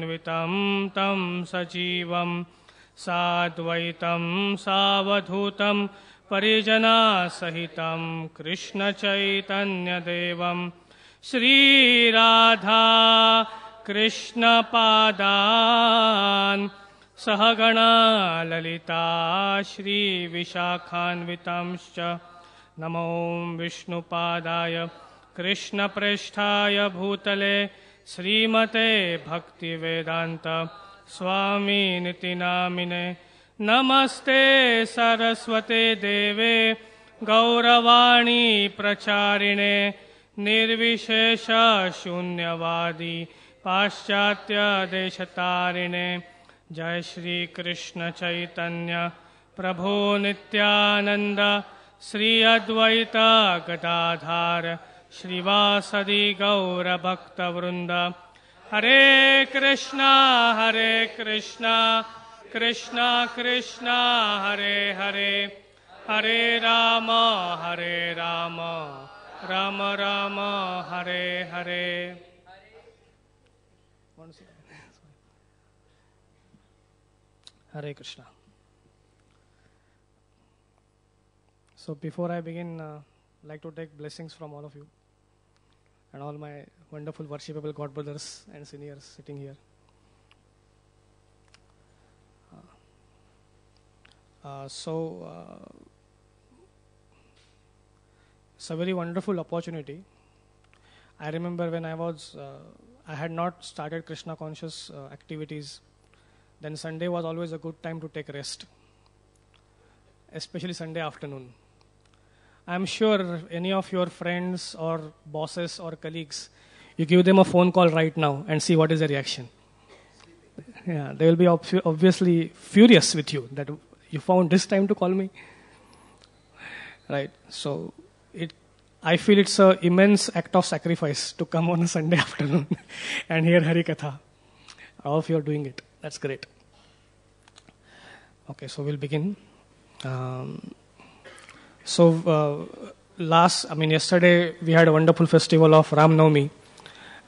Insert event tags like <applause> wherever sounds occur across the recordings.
म् सजीवम् साद्वैतम् सावधूतम् परिजनासहितम् कृष्ण कृष्णचैतन्यदेवं श्रीराधा कृष्णपादान् सह गणा श्रीविशाखान्वितांश्च नमो विष्णुपादाय कृष्णपृष्ठाय भूतले श्रीमते वेदांत स्वामी नीति नामिने नमस्ते सरस्वते देवे गौरवाणी प्रचारिणे निर्विशेष देश तारिणे जय श्री कृष्ण चैतन्य प्रभो नित्यानंद श्री अद्वैता गदाधार श्रीवासदि वृंद Hare Krishna Hare Krishna Krishna Krishna Hare Hare Hare Rama Hare Rama Rama Rama Hare Hare Hare Krishna so before I begin like to take blessings from all of you and all my wonderful worshipable God brothers and seniors sitting here. Uh, uh, so, uh, it's a very wonderful opportunity. I remember when I was, uh, I had not started Krishna conscious uh, activities, then Sunday was always a good time to take rest, especially Sunday afternoon. I'm sure any of your friends or bosses or colleagues, you give them a phone call right now and see what is the reaction. Yeah, they will be ob- obviously furious with you that you found this time to call me. Right? So it I feel it's an immense act of sacrifice to come on a Sunday <laughs> afternoon and hear katha. All of you are doing it. That's great. Okay, so we'll begin. Um, so uh, last, I mean, yesterday we had a wonderful festival of Ram Navami,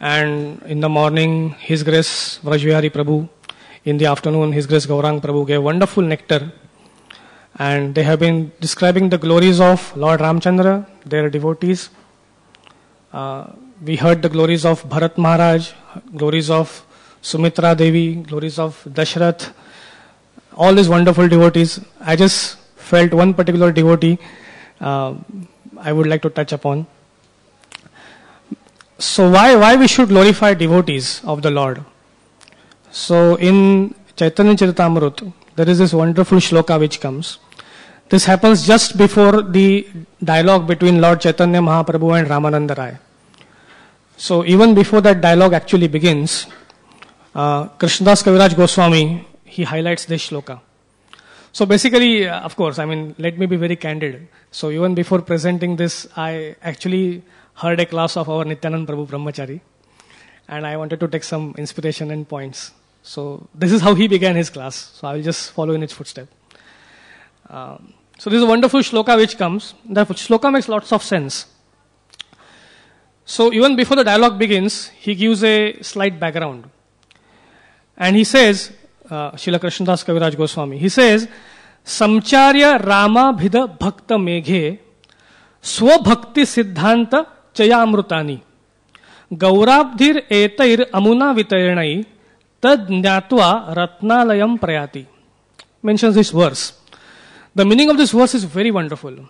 and in the morning, His Grace Vrajvihari Prabhu, in the afternoon, His Grace Gaurang Prabhu gave wonderful nectar, and they have been describing the glories of Lord Ramchandra, their devotees. Uh, we heard the glories of Bharat Maharaj, glories of Sumitra Devi, glories of Dashrath, all these wonderful devotees. I just felt one particular devotee um, I would like to touch upon. So why why we should glorify devotees of the Lord? So in Chaitanya Charitamrita, there is this wonderful shloka which comes. This happens just before the dialogue between Lord Chaitanya Mahaprabhu and Ramananda Rai. So even before that dialogue actually begins, uh, Krishnadas Kaviraj Goswami, he highlights this shloka. So basically, uh, of course, I mean, let me be very candid. So even before presenting this, I actually heard a class of our Nityanand Prabhu Brahmachari, and I wanted to take some inspiration and points. So this is how he began his class. So I will just follow in his footsteps. Um, so this is a wonderful shloka which comes. The shloka makes lots of sense. So even before the dialogue begins, he gives a slight background. And he says, uh, Srila Krishnadas Kaviraj Goswami. He says, Samcharya Ramabhida Bhakta Meghe Swabhakti Siddhanta Chayamrutani Gaurabdhir Etair Amuna Vitaranai Tad Nyatva Ratnalayam Prayati. Mentions this verse. The meaning of this verse is very wonderful.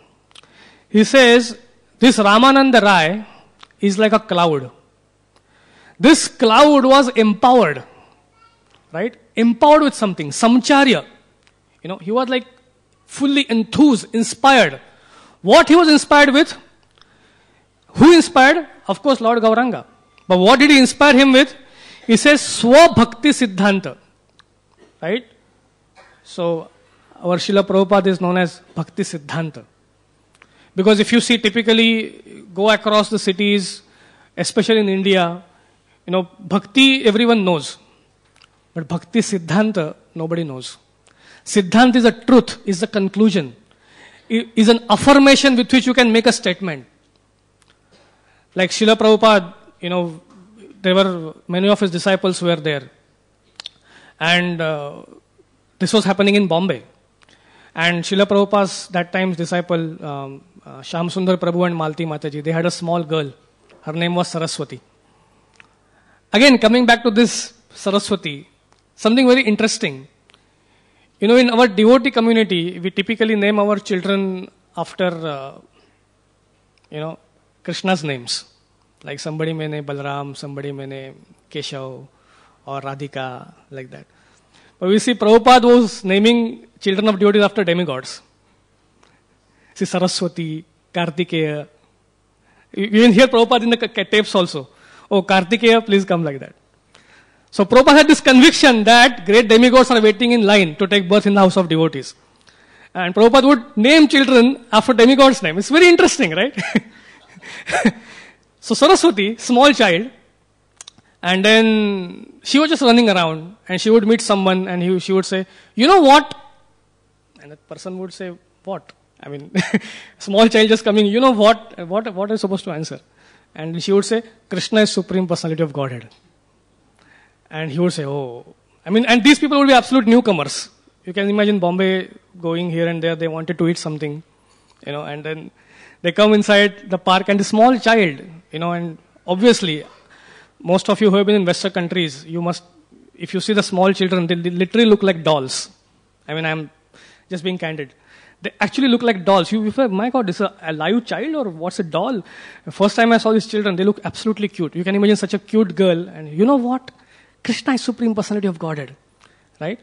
He says, This Ramananda Rai is like a cloud. This cloud was empowered right? Empowered with something, samcharya. You know, he was like fully enthused, inspired. What he was inspired with? Who inspired? Of course, Lord Gauranga. But what did he inspire him with? He says, Swabhakti Siddhanta. Right? So, our Srila Prabhupada is known as Bhakti Siddhanta. Because if you see, typically go across the cities, especially in India, you know, Bhakti everyone knows. But Bhakti Siddhanta, nobody knows. Siddhanta is a truth, is a conclusion, is an affirmation with which you can make a statement. Like Srila Prabhupada, you know, there were many of his disciples were there. And uh, this was happening in Bombay. And Srila Prabhupada's that time's disciple, um, uh, Shamsundar Prabhu and Malti Mataji, they had a small girl. Her name was Saraswati. Again, coming back to this Saraswati, something very interesting. You know, in our devotee community, we typically name our children after, uh, you know, Krishna's names. Like somebody may name Balram, somebody may name Keshav or Radhika, like that. But we see Prabhupada was naming children of devotees after demigods. See Saraswati, Kartikeya. You Even hear Prabhupada in the tapes also. Oh, Kartikeya, please come like that. So Prabhupada had this conviction that great demigods are waiting in line to take birth in the house of devotees. And Prabhupada would name children after demigod's name. It's very interesting, right? <laughs> so Saraswati, small child, and then she was just running around and she would meet someone and he, she would say, You know what? And that person would say, What? I mean, <laughs> small child just coming, You know what? What, what are you supposed to answer? And she would say, Krishna is Supreme Personality of Godhead. And he would say, oh, I mean, and these people would be absolute newcomers. You can imagine Bombay going here and there, they wanted to eat something, you know, and then they come inside the park and a small child, you know, and obviously, most of you who have been in Western countries, you must, if you see the small children, they, literally look like dolls. I mean, I'm just being candid. They actually look like dolls. You, you say, my God, is a, a live child or what's a doll? The first time I saw these children, they look absolutely cute. You can imagine such a cute girl, and you know what? Krishna is Supreme Personality of Godhead. Right?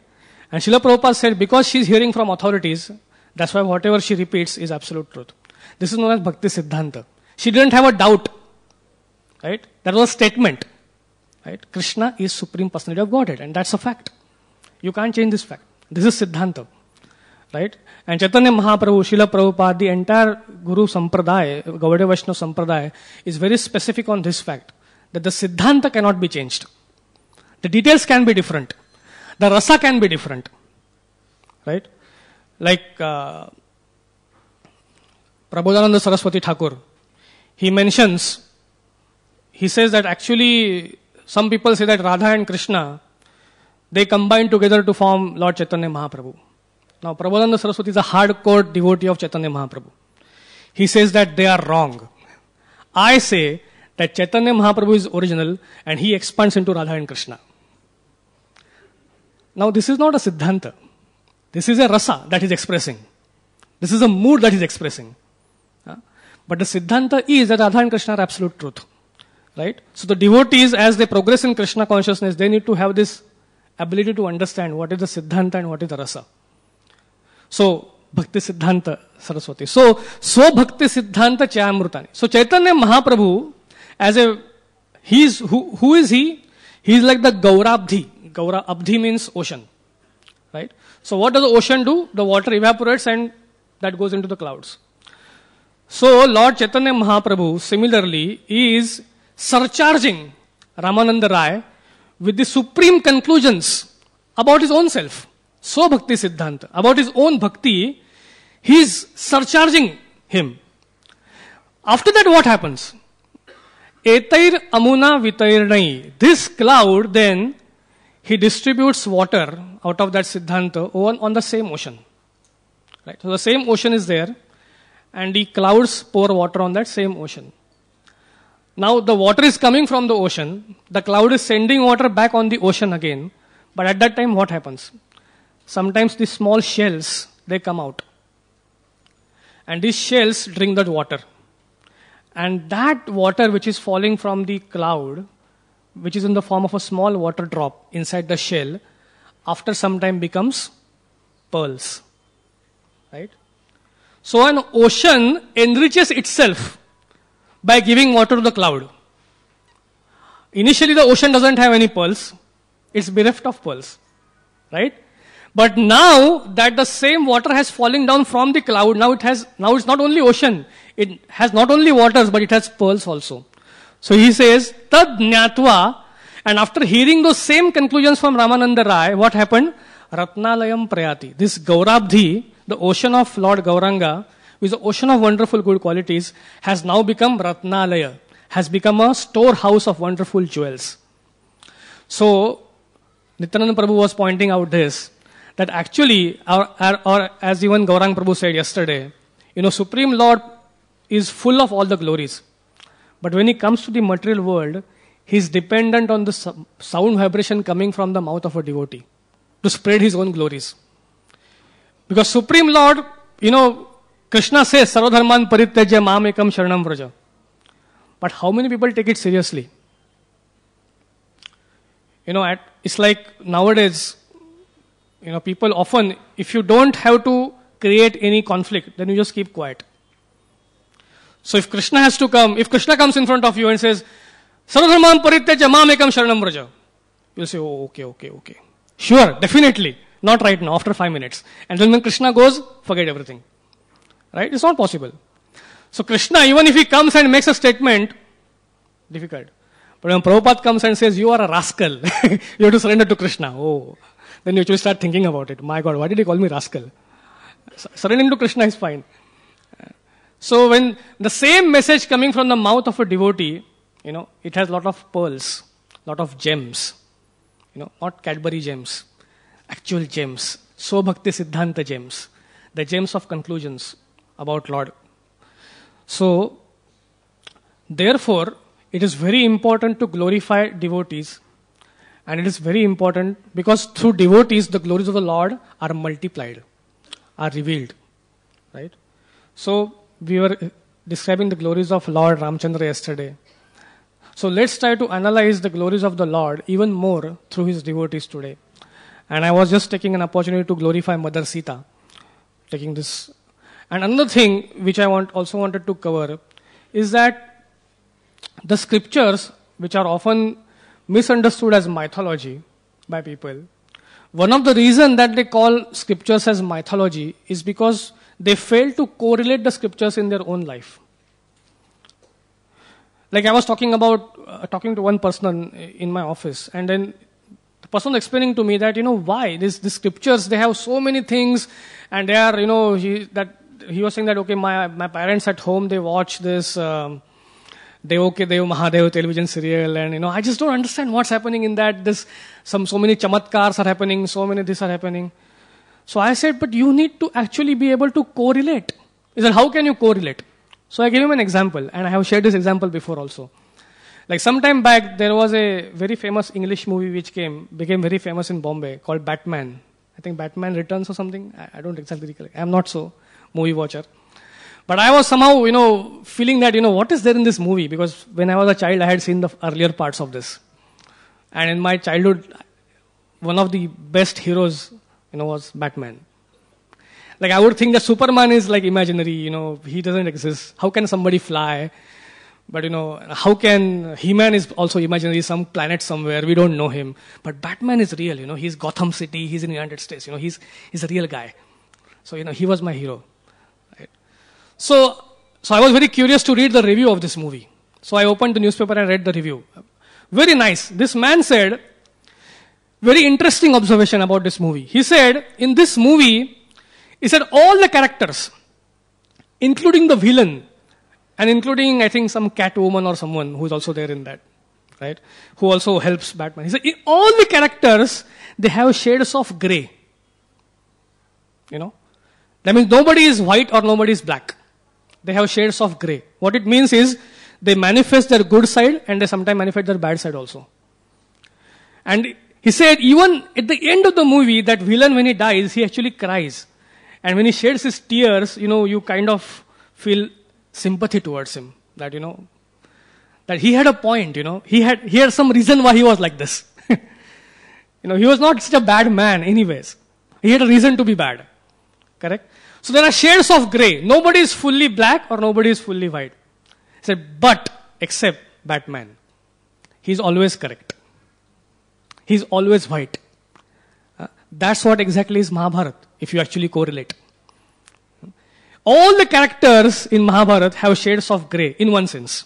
And Srila Prabhupada said, because she is hearing from authorities, that's why whatever she repeats is absolute truth. This is known as Bhakti Siddhanta. She didn't have a doubt. Right? That was a statement. Right? Krishna is Supreme Personality of Godhead, and that's a fact. You can't change this fact. This is Siddhanta. Right? And Chaitanya Mahaprabhu, Srila Prabhupada, the entire Guru Sampradaya, Gaudiya Vaishnava Sampradaya, is very specific on this fact that the Siddhanta cannot be changed. The details can be different. The rasa can be different. Right? Like uh, Prabodhananda Saraswati Thakur, he mentions, he says that actually some people say that Radha and Krishna, they combine together to form Lord Chaitanya Mahaprabhu. Now, Prabodhananda Saraswati is a hardcore devotee of Chaitanya Mahaprabhu. He says that they are wrong. I say that Chaitanya Mahaprabhu is original and he expands into Radha and Krishna. Now, this is not a Siddhanta. This is a rasa that is expressing. This is a mood that is expressing. But the Siddhanta is that Radha and Krishna are absolute truth. Right? So the devotees, as they progress in Krishna consciousness, they need to have this ability to understand what is the Siddhanta and what is the rasa. So, Bhakti Siddhanta Saraswati. So, So Bhakti Siddhanta Chayamrutani. So, Chaitanya Mahaprabhu, as a, he is, who, who is he? He is like the Gaurabdhi. Gaura Abdi means ocean, right? So what does the ocean do? The water evaporates and that goes into the clouds. So Lord Chaitanya Mahaprabhu similarly is surcharging Ramananda Rai with the supreme conclusions about his own self. So Bhakti Siddhanta, about his own Bhakti, he is surcharging him. After that, what happens? Etair Amuna nai. This cloud then he distributes water out of that Siddhanta on, on the same ocean. Right? So the same ocean is there, and the clouds pour water on that same ocean. Now the water is coming from the ocean, the cloud is sending water back on the ocean again, but at that time what happens? Sometimes these small shells they come out. And these shells drink that water. And that water which is falling from the cloud which is in the form of a small water drop inside the shell, after some time becomes pearls. Right? So an ocean enriches itself by giving water to the cloud. Initially, the ocean doesn't have any pearls, it's bereft of pearls. Right? But now that the same water has fallen down from the cloud, now it has now it's not only ocean, it has not only waters, but it has pearls also. So he says, Tad Jnatva. And after hearing those same conclusions from Ramananda Rai, what happened? Ratnalayam Prayati. This Gaurabdhi, the ocean of Lord Gauranga, who is the ocean of wonderful good qualities, has now become Ratnalaya, has become a storehouse of wonderful jewels. So, Nityananda Prabhu was pointing out this that actually, or, or as even Gaurang Prabhu said yesterday, you know, Supreme Lord is full of all the glories. But when he comes to the material world, he is dependent on the sound vibration coming from the mouth of a devotee to spread his own glories. Because Supreme Lord, you know, Krishna says, "Sarodharman parityaja mam sharanam vraja. But how many people take it seriously? You know, at, it's like nowadays, you know, people often, if you don't have to create any conflict, then you just keep quiet. So if Krishna has to come, if Krishna comes in front of you and says, Sarvadharmam parityaja mamekam sharanam vraja, you'll say, oh, okay, okay, okay. Sure, definitely. Not right now, after five minutes. And then when Krishna goes, forget everything. Right? It's not possible. So Krishna, even if he comes and makes a statement, difficult. But when Prabhupada comes and says, you are a rascal, <laughs> you have to surrender to Krishna. Oh. Then you actually start thinking about it. My God, why did he call me rascal? Surrendering to Krishna is fine. So when the same message coming from the mouth of a devotee, you know, it has lot of pearls, lot of gems, you know, not Cadbury gems, actual gems, so bhakti siddhanta gems, the gems of conclusions about Lord. So therefore, it is very important to glorify devotees and it is very important because through devotees the glories of the lord are multiplied are revealed right so we were describing the glories of Lord Ramchandra yesterday. So let's try to analyze the glories of the Lord even more through his devotees today. And I was just taking an opportunity to glorify Mother Sita, taking this. And another thing which I want also wanted to cover is that the scriptures, which are often misunderstood as mythology by people, one of the reasons that they call scriptures as mythology is because they fail to correlate the scriptures in their own life. Like I was talking about, uh, talking to one person in my office, and then the person was explaining to me that, you know, why these, the scriptures, they have so many things, and they are, you know, he, that he was saying that, okay, my, my parents at home, they watch this. Um, Devo Ke Dev Mahadev television serial, and you know, I just don't understand what's happening in that. This, some so many chamatkars are happening, so many this are happening. So I said, but you need to actually be able to correlate. He said, how can you correlate? So I gave him an example, and I have shared this example before also. Like some time back, there was a very famous English movie which came became very famous in Bombay called Batman. I think Batman Returns or something. I, I don't exactly recollect. I'm not so movie watcher. But I was somehow, you know, feeling that, you know, what is there in this movie? Because when I was a child, I had seen the earlier parts of this. And in my childhood, one of the best heroes you know, was Batman. Like, I would think that Superman is like imaginary, you know, he doesn't exist. How can somebody fly? But, you know, how can He Man is also imaginary, some planet somewhere, we don't know him. But Batman is real, you know, he's Gotham City, he's in the United States, you know, he's, he's a real guy. So, you know, he was my hero. Right? So, so I was very curious to read the review of this movie. So I opened the newspaper and read the review. Very nice. This man said, very interesting observation about this movie. He said, in this movie, he said all the characters, including the villain, and including, I think, some Catwoman or someone who's also there in that, right? Who also helps Batman. He said, all the characters, they have shades of grey. You know? That means nobody is white or nobody is black. They have shades of grey. What it means is they manifest their good side and they sometimes manifest their bad side also. And he said, even at the end of the movie, that villain, when he dies, he actually cries. And when he sheds his tears, you know, you kind of feel sympathy towards him. That, you know, that he had a point, you know. He had, he had some reason why he was like this. <laughs> you know, he was not such a bad man, anyways. He had a reason to be bad. Correct? So there are shades of grey. Nobody is fully black or nobody is fully white. He said, but except Batman. He is always correct. He's always white. Uh, that's what exactly is Mahabharat. if you actually correlate. All the characters in Mahabharat have shades of grey, in one sense.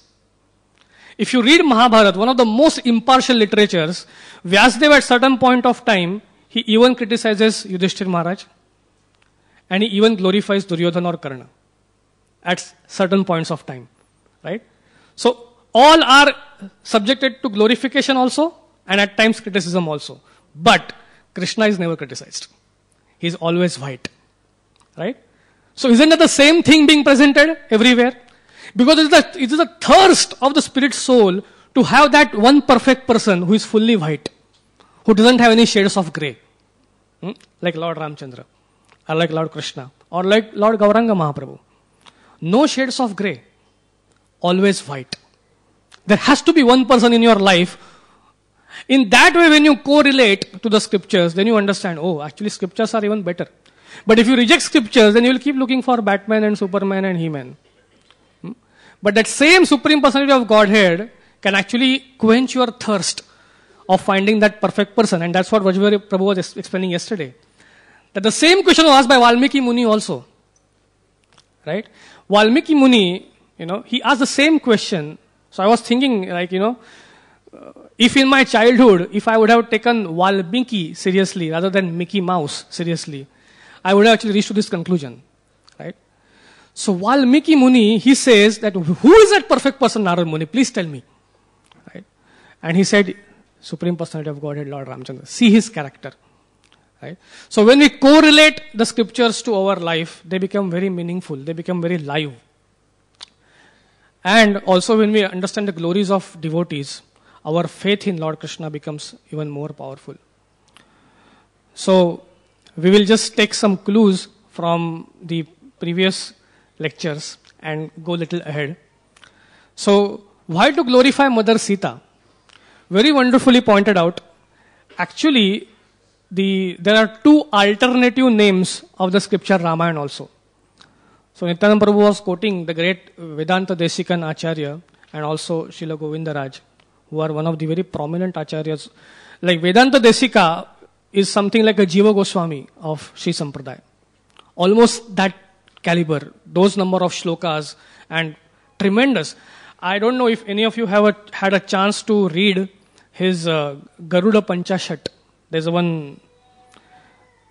If you read Mahabharat, one of the most impartial literatures, Vyasdev at certain point of time, he even criticizes Yudhishthir Maharaj and he even glorifies Duryodhana or Karna at certain points of time, right? So all are subjected to glorification also and at times criticism also. But Krishna is never criticized. He is always white. Right? So isn't that the same thing being presented everywhere? Because it is, the, it is the thirst of the spirit soul to have that one perfect person who is fully white, who doesn't have any shades of grey. Hmm? Like Lord Ramchandra, or like Lord Krishna, or like Lord Gauranga Mahaprabhu. No shades of grey, always white. There has to be one person in your life in that way, when you correlate to the scriptures, then you understand, oh, actually scriptures are even better. But if you reject scriptures, then you will keep looking for Batman and Superman and He-Man. Hmm? But that same Supreme Personality of Godhead can actually quench your thirst of finding that perfect person. And that's what Vajvayari Prabhu was explaining yesterday. That the same question was asked by Valmiki Muni also. Right? Valmiki Muni, you know, he asked the same question. So I was thinking, like, you know, uh, if in my childhood, if I would have taken Walbinki seriously rather than Mickey Mouse seriously, I would have actually reached to this conclusion. Right? So Valmiki Muni, he says that who is that perfect person, Narad Muni? Please tell me. Right? And he said, Supreme Personality of Godhead, Lord Ramchandra. See his character. Right? So when we correlate the scriptures to our life, they become very meaningful. They become very live. And also when we understand the glories of devotees, our faith in Lord Krishna becomes even more powerful. So, we will just take some clues from the previous lectures and go little ahead. So, why to glorify Mother Sita? Very wonderfully pointed out. Actually, the, there are two alternative names of the scripture Ramayana also. So Nityananda Prabhu was quoting the great Vedanta Desikan Acharya and also Srila Govindaraj who are one of the very prominent acharyas. Like Vedanta Desika is something like a Jiva Goswami of Sri Sampradaya. Almost that caliber, those number of shlokas and tremendous. I don't know if any of you have a, had a chance to read his uh, Garuda Panchashat. There's a one,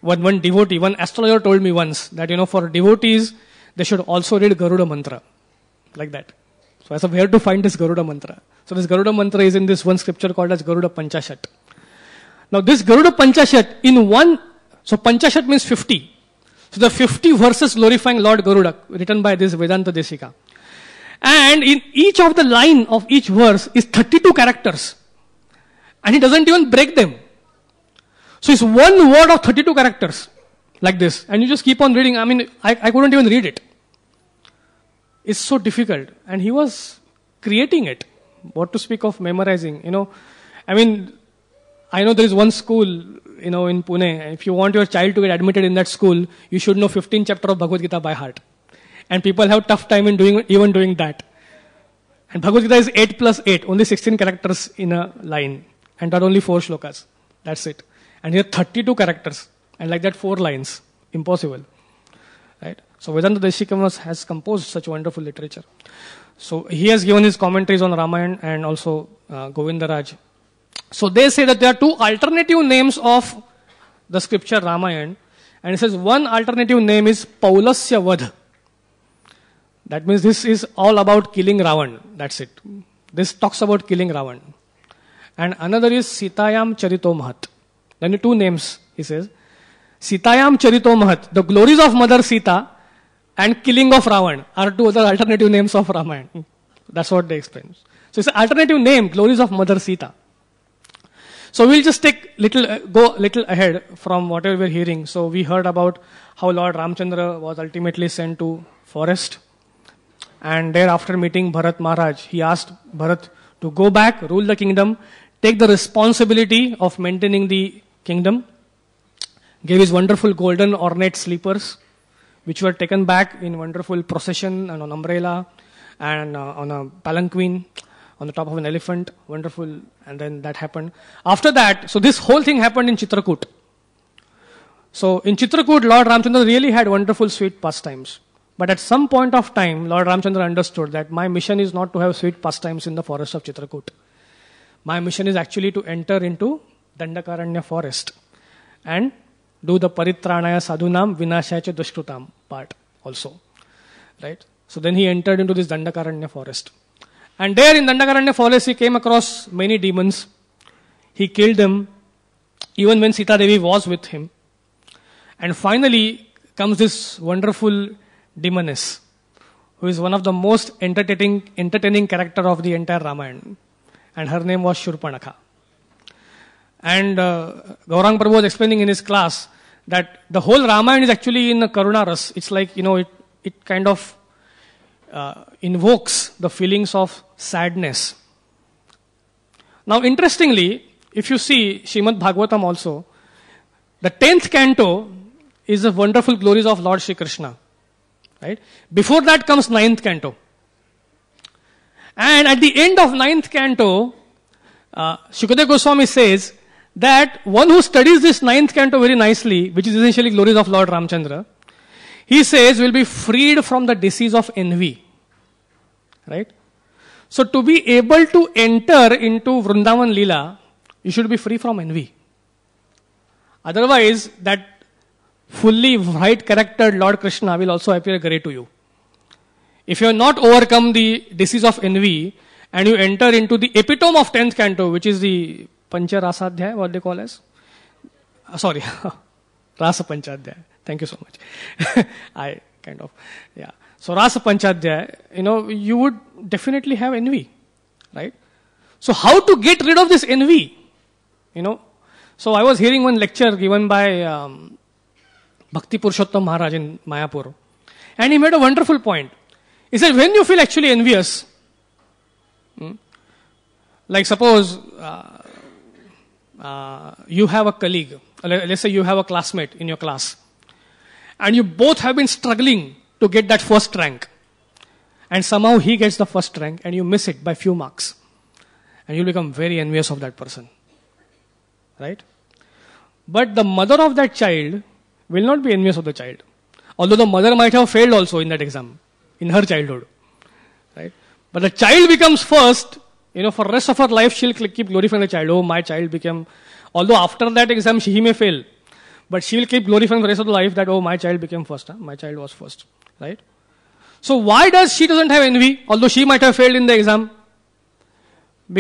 one, one devotee, one astrologer told me once that, you know, for devotees, they should also read Garuda Mantra, like that. So I said, where to find this Garuda Mantra? So this Garuda mantra is in this one scripture called as Garuda Panchashat. Now this Garuda Panchashat in one, so Panchashat means 50. So the 50 verses glorifying Lord Garuda written by this Vedanta Desika. And in each of the line of each verse is 32 characters. And he doesn't even break them. So it's one word of 32 characters like this. And you just keep on reading. I mean, I, I couldn't even read it. It's so difficult. And he was creating it what to speak of memorizing, you know. I mean, I know there is one school, you know, in Pune. If you want your child to get admitted in that school, you should know 15 chapter of Bhagavad Gita by heart. And people have tough time in doing, even doing that. And Bhagavad Gita is 8 plus 8, only 16 characters in a line. And there are only 4 shlokas. That's it. And here 32 characters. And like that, 4 lines. Impossible. Right? So Vedanta Deshikamanas has composed such wonderful literature. So he has given his commentaries on Ramayana and also uh, Govindaraj. So they say that there are two alternative names of the scripture Ramayana. And it says one alternative name is Paulasya Vadh. That means this is all about killing Ravan. That's it. This talks about killing Ravan. And another is Sitayam Charito Mahat. Then two names, he says. Sitayam Charito Mahat. The glories of Mother Sita and killing of Ravan are two other alternative names of Ramayana. That's what they explain. So it's an alternative name, glories of Mother Sita. So we'll just take little, uh, go little ahead from whatever we're hearing. So we heard about how Lord Ramchandra was ultimately sent to forest. And thereafter meeting Bharat Maharaj, he asked Bharat to go back, rule the kingdom, take the responsibility of maintaining the kingdom, gave his wonderful golden ornate sleepers, which were taken back in wonderful procession on an umbrella and uh, on a palanquin on the top of an elephant. Wonderful. And then that happened. After that, so this whole thing happened in Chitrakoot. So in Chitrakoot, Lord Ramchandra really had wonderful sweet pastimes. But at some point of time, Lord Ramchandra understood that my mission is not to have sweet pastimes in the forest of Chitrakoot. My mission is actually to enter into Dandakaranya forest and do the Paritranaya Sadhunam Vinashaya Dushkrutam part also, right? So then he entered into this Dandakaranya forest. And there in Dandakaranya forest, he came across many demons. He killed them, even when Sita Devi was with him. And finally comes this wonderful demoness, who is one of the most entertaining, entertaining character of the entire Ramayana. And her name was Shurpanakha. And uh, Gaurang Prabhu was explaining in his class that the whole Ramayana is actually in a Karuna Ras. It's like, you know, it, it kind of uh, invokes the feelings of sadness. Now, interestingly, if you see Shrimad Bhagavatam also, the 10th canto is the wonderful glories of Lord Shri Krishna. Right? Before that comes 9th canto. And at the end of 9th canto, uh, Shukadeva Goswami says that one who studies this ninth canto very nicely, which is essentially glories of Lord Ramchandra, he says will be freed from the disease of envy. Right? So to be able to enter into Vrindavan Leela, you should be free from envy. Otherwise, that fully white character Lord Krishna will also appear grey to you. If you have not overcome the disease of envy and you enter into the epitome of 10th canto, which is the Pancha Rasadhyay, what they call as? Uh, sorry, <laughs> Rasa Thank you so much. <laughs> I kind of, yeah. So Rasa you know, you would definitely have envy, right? So how to get rid of this envy? You know, so I was hearing one lecture given by um, Bhakti Purushottam Maharaj in Mayapur. And he made a wonderful point. He said, when you feel actually envious, hmm, like suppose uh, uh, you have a colleague, let's say you have a classmate in your class, and you both have been struggling to get that first rank. And somehow he gets the first rank and you miss it by few marks. And you become very envious of that person. Right? But the mother of that child will not be envious of the child. Although the mother might have failed also in that exam, in her childhood. Right? But the child becomes first you know, for rest of her life, she'll keep glorifying the child. Oh, my child became. Although after that exam, she, he may fail, but she will keep glorifying the rest of the life that oh, my child became first. Huh? My child was first, right? So why does she doesn't have envy? Although she might have failed in the exam,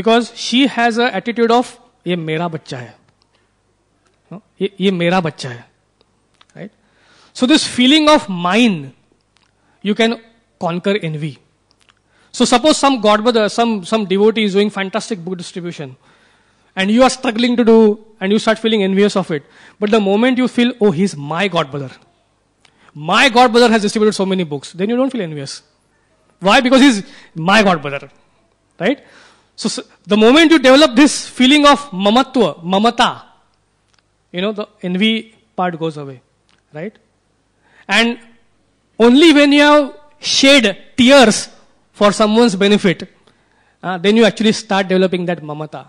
because she has an attitude of ये मेरा बच्चा है ये ये मेरा बच्चा है right? So this feeling of mine, you can conquer envy. So suppose some godmother, some, some devotee is doing fantastic book distribution and you are struggling to do and you start feeling envious of it. But the moment you feel, oh, he's my godmother. My godmother has distributed so many books. Then you don't feel envious. Why? Because he's my godmother. Right? So, so the moment you develop this feeling of mamatva, mamata, you know, the envy part goes away. Right? And only when you have shed tears for someone's benefit, uh, then you actually start developing that mamata.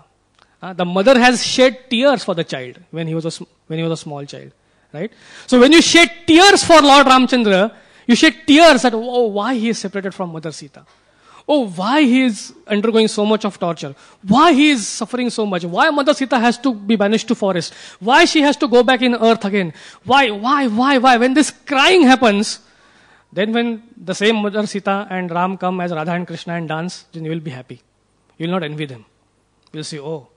Uh, the mother has shed tears for the child when he, was a, when he was a small child, right? So when you shed tears for Lord Ramchandra, you shed tears that, oh, why he is separated from Mother Sita? Oh, why he is undergoing so much of torture? Why he is suffering so much? Why Mother Sita has to be banished to forest? Why she has to go back in earth again? Why, why, why, why? When this crying happens, then when the same mother Sita and Ram come as Radha and Krishna and dance, then you will be happy. You will not envy them. You will see, oh,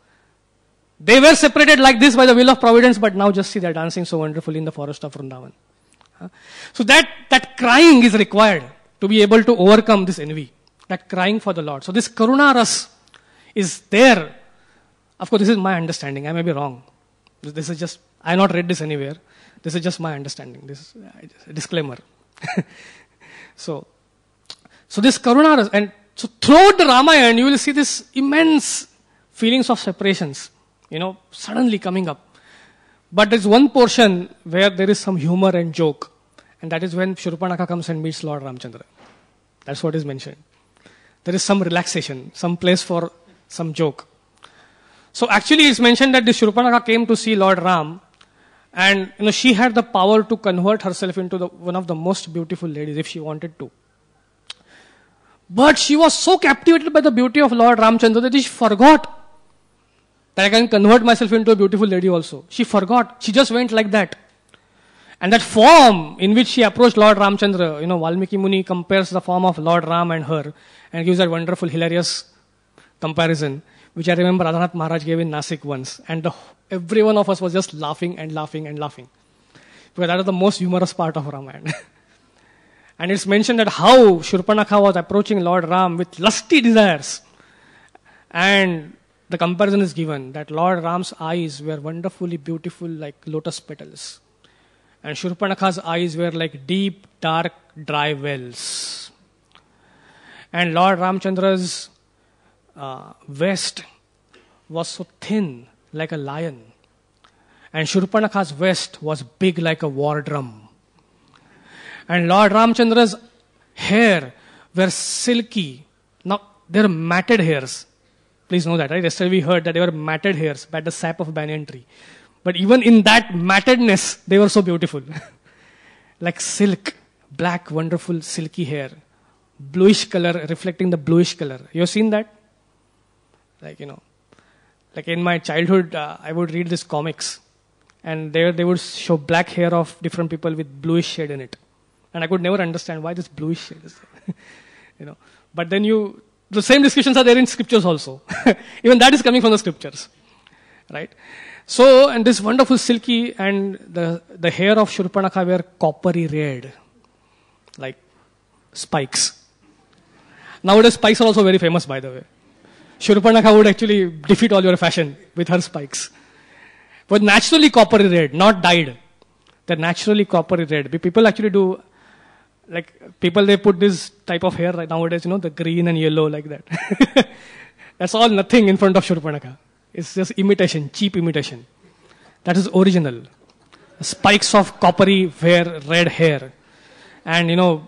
they were separated like this by the will of providence, but now just see they're dancing so wonderfully in the forest of Vrindavan. So that, that crying is required to be able to overcome this envy, that crying for the Lord. So this karuna ras is there. Of course, this is my understanding. I may be wrong. This, is just, I have not read this anywhere. This is just my understanding. This is a uh, disclaimer. <laughs> so, so this Karuna, and so throughout the Ramayana, you will see this immense feelings of separations, you know, suddenly coming up. But there's one portion where there is some humor and joke, and that is when Shurupanaka comes and meets Lord Ramchandra. That's what is mentioned. There is some relaxation, some place for some joke. So actually, it's mentioned that the Shurupanaka came to see Lord Ram and you know, she had the power to convert herself into the, one of the most beautiful ladies if she wanted to. But she was so captivated by the beauty of Lord Ramchandra that she forgot that I can convert myself into a beautiful lady also. She forgot. She just went like that. And that form in which she approached Lord Ramchandra, you know, Valmiki Muni compares the form of Lord Ram and her and gives that wonderful, hilarious comparison which I remember Radhanath Maharaj gave in Nasik once. And the, every one of us was just laughing and laughing and laughing. Because that is the most humorous part of Ramayana. <laughs> and it's mentioned that how Shurpanakha was approaching Lord Ram with lusty desires. And the comparison is given that Lord Ram's eyes were wonderfully beautiful like lotus petals. And Shurpanakha's eyes were like deep, dark, dry wells. And Lord Ramchandra's uh, was so thin, like a lion. And Shurpanakha's vest was big like a war drum. And Lord Ramchandra's hair were silky. Now, they're matted hairs. Please know that, right? Yesterday we heard that they were matted hairs by the sap of banyan tree. But even in that mattedness, they were so beautiful. <laughs> like silk, black, wonderful, silky hair. Bluish color, reflecting the bluish color. You've seen that? like you know like in my childhood uh, i would read these comics and there they would show black hair of different people with bluish shade in it and i could never understand why this bluish shade is there <laughs> you know but then you the same discussions are there in scriptures also <laughs> even that is coming from the scriptures right so and this wonderful silky and the the hair of shurpanakha were coppery red like spikes nowadays spikes are also very famous by the way Shurupanakha would actually defeat all your fashion with her spikes. But naturally coppery red, not dyed. They're naturally coppery red. People actually do, like, people they put this type of hair right nowadays, you know, the green and yellow like that. <laughs> That's all nothing in front of Shurupanakha. It's just imitation, cheap imitation. That is original. Spikes of coppery fair red hair. And you know,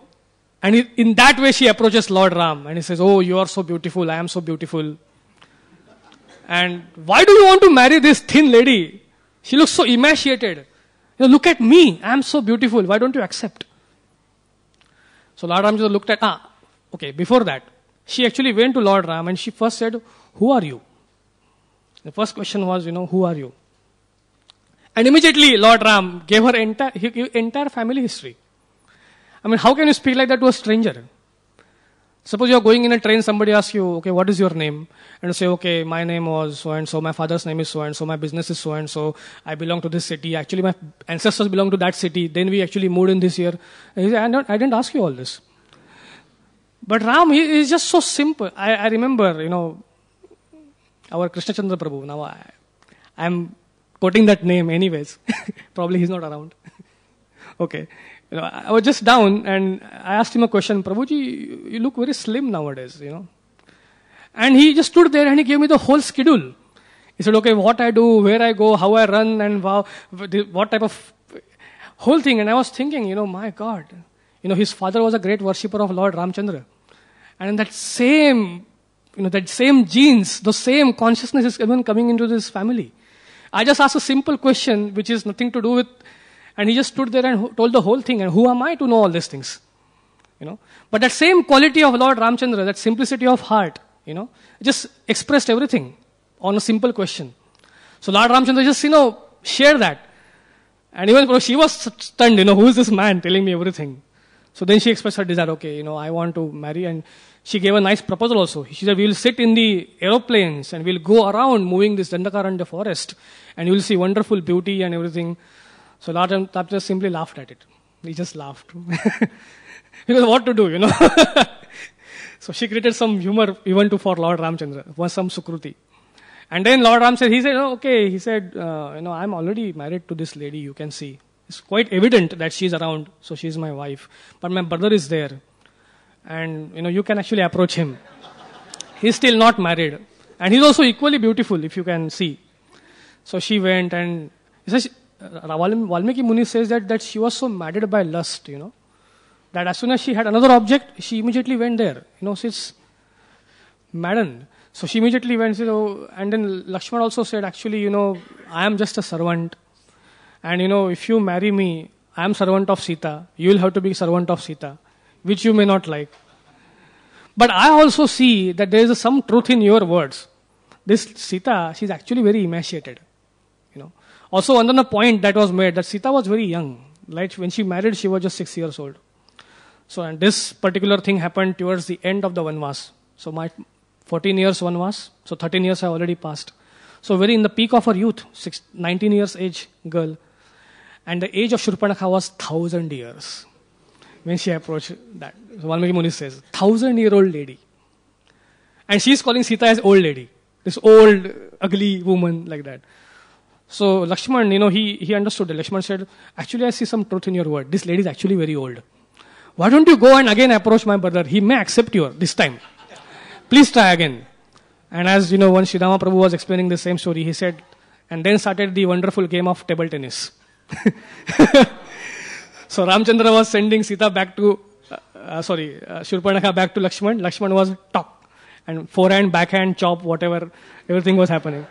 and in that way, she approaches Lord Ram and he says, Oh, you are so beautiful, I am so beautiful. And why do you want to marry this thin lady? She looks so emaciated. You know, look at me, I am so beautiful, why don't you accept? So Lord just looked at, ah, okay, before that, she actually went to Lord Ram and she first said, Who are you? The first question was, You know, who are you? And immediately Lord Ram gave her entire family history. I mean, how can you speak like that to a stranger? Suppose you're going in a train, somebody asks you, okay, what is your name? And you say, okay, my name was so and so, my father's name is so and so, my business is so and so, I belong to this city, actually my ancestors belong to that city, then we actually moved in this year. And say, I, I, didn't ask you all this. But Ram he, is just so simple. I, I remember, you know, our Krishna Chandra Prabhu, now I, I'm quoting that name anyways. <laughs> Probably he's not around. <laughs> okay. You know, I was just down and I asked him a question, Prabhuji, you, look very slim nowadays, you know. And he just stood there and he gave me the whole schedule. He said, okay, what I do, where I go, how I run, and wow, what type of whole thing. And I was thinking, you know, my God, you know, his father was a great worshipper of Lord Ramchandra. And that same, you know, that same genes, the same consciousness is even coming into this family. I just asked a simple question, which is nothing to do with and he just stood there and told the whole thing. And who am I to know all these things? You know. But that same quality of Lord Ramchandra, that simplicity of heart, you know, just expressed everything on a simple question. So Lord Ramchandra just, you know, shared that. And even she was stunned, you know, who is this man telling me everything? So then she expressed her desire, okay, you know, I want to marry. And she gave a nice proposal also. She said, we will sit in the aeroplanes and we'll go around moving this Dandakara the forest. And you'll see wonderful beauty and everything. So Lord just simply laughed at it. He just laughed. because <laughs> what to do, you know? <laughs> so she created some humor even to for Lord Ramchandra, was some sukruti. And then Lord Ram said, he said, oh, okay, he said, uh, you know, I'm already married to this lady, you can see. It's quite evident that she's around, so she's my wife. But my brother is there. And, you know, you can actually approach him. he's still not married. And he's also equally beautiful, if you can see. So she went and, he said, Valmiki Muni says that, that she was so maddened by lust, you know, that as soon as she had another object, she immediately went there. You know, she's maddened. So she immediately went, you know, and then Lakshman also said, actually, you know, I am just a servant. And, you know, if you marry me, I am servant of Sita. You will have to be servant of Sita, which you may not like. But I also see that there is some truth in your words. This Sita, she is actually very emaciated. Also, another point that was made that Sita was very young. Like when she married, she was just six years old. So, and this particular thing happened towards the end of the Vanvas. So, my 14 years Vanvas, so 13 years have already passed. So, very in the peak of her youth, six, 19 years age girl, and the age of Shurpanakha was 1000 years when she approached that. So, Valmiki Muni says, 1000 year old lady. And she is calling Sita as old lady, this old, ugly woman like that. So Lakshman, you know, he, he understood it. Lakshman said, actually I see some truth in your word. This lady is actually very old. Why don't you go and again approach my brother? He may accept you this time. Please try again. And as you know, once Sri Prabhu was explaining the same story, he said, and then started the wonderful game of table tennis. <laughs> so Ramchandra was sending Sita back to, uh, uh, sorry, uh, Shurpanakha back to Lakshman. Lakshman was top. And forehand, backhand, chop, whatever, everything was happening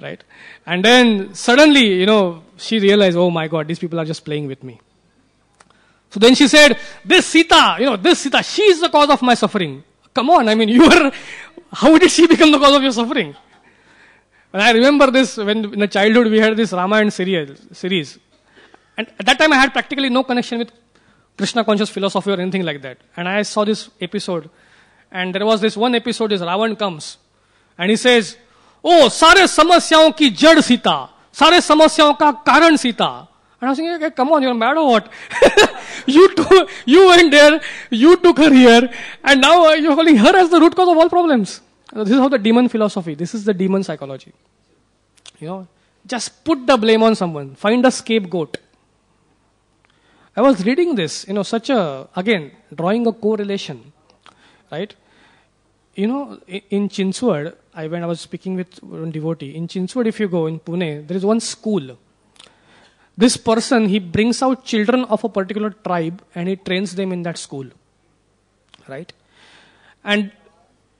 right? And then suddenly, you know, she realized, oh my God, these people are just playing with me. So then she said, this Sita, you know, this Sita, she is the cause of my suffering. Come on, I mean, <laughs> you are, how did she become the cause of your suffering? And I remember this when in childhood we had this Ramayana serial, series. And at that time I had practically no connection with Krishna conscious philosophy or anything like that. And I saw this episode. And there was this one episode is Ravan comes and he says, Oh, सारे समस्याओं की जड़ सीता सारे समस्याओं का कारण Sita And I was thinking, okay, come on, you're mad what? <laughs> you took, went there, you took her here, and now uh, you're calling her as the root cause of all problems. This is how the demon philosophy, this is the demon psychology. You know, just put the blame on someone, find a scapegoat. I was reading this, you know, such a, again, drawing a correlation, right? You know, in Chinswad, I when I was speaking with one devotee in Chinchwad, if you go in Pune, there is one school. This person he brings out children of a particular tribe and he trains them in that school, right? And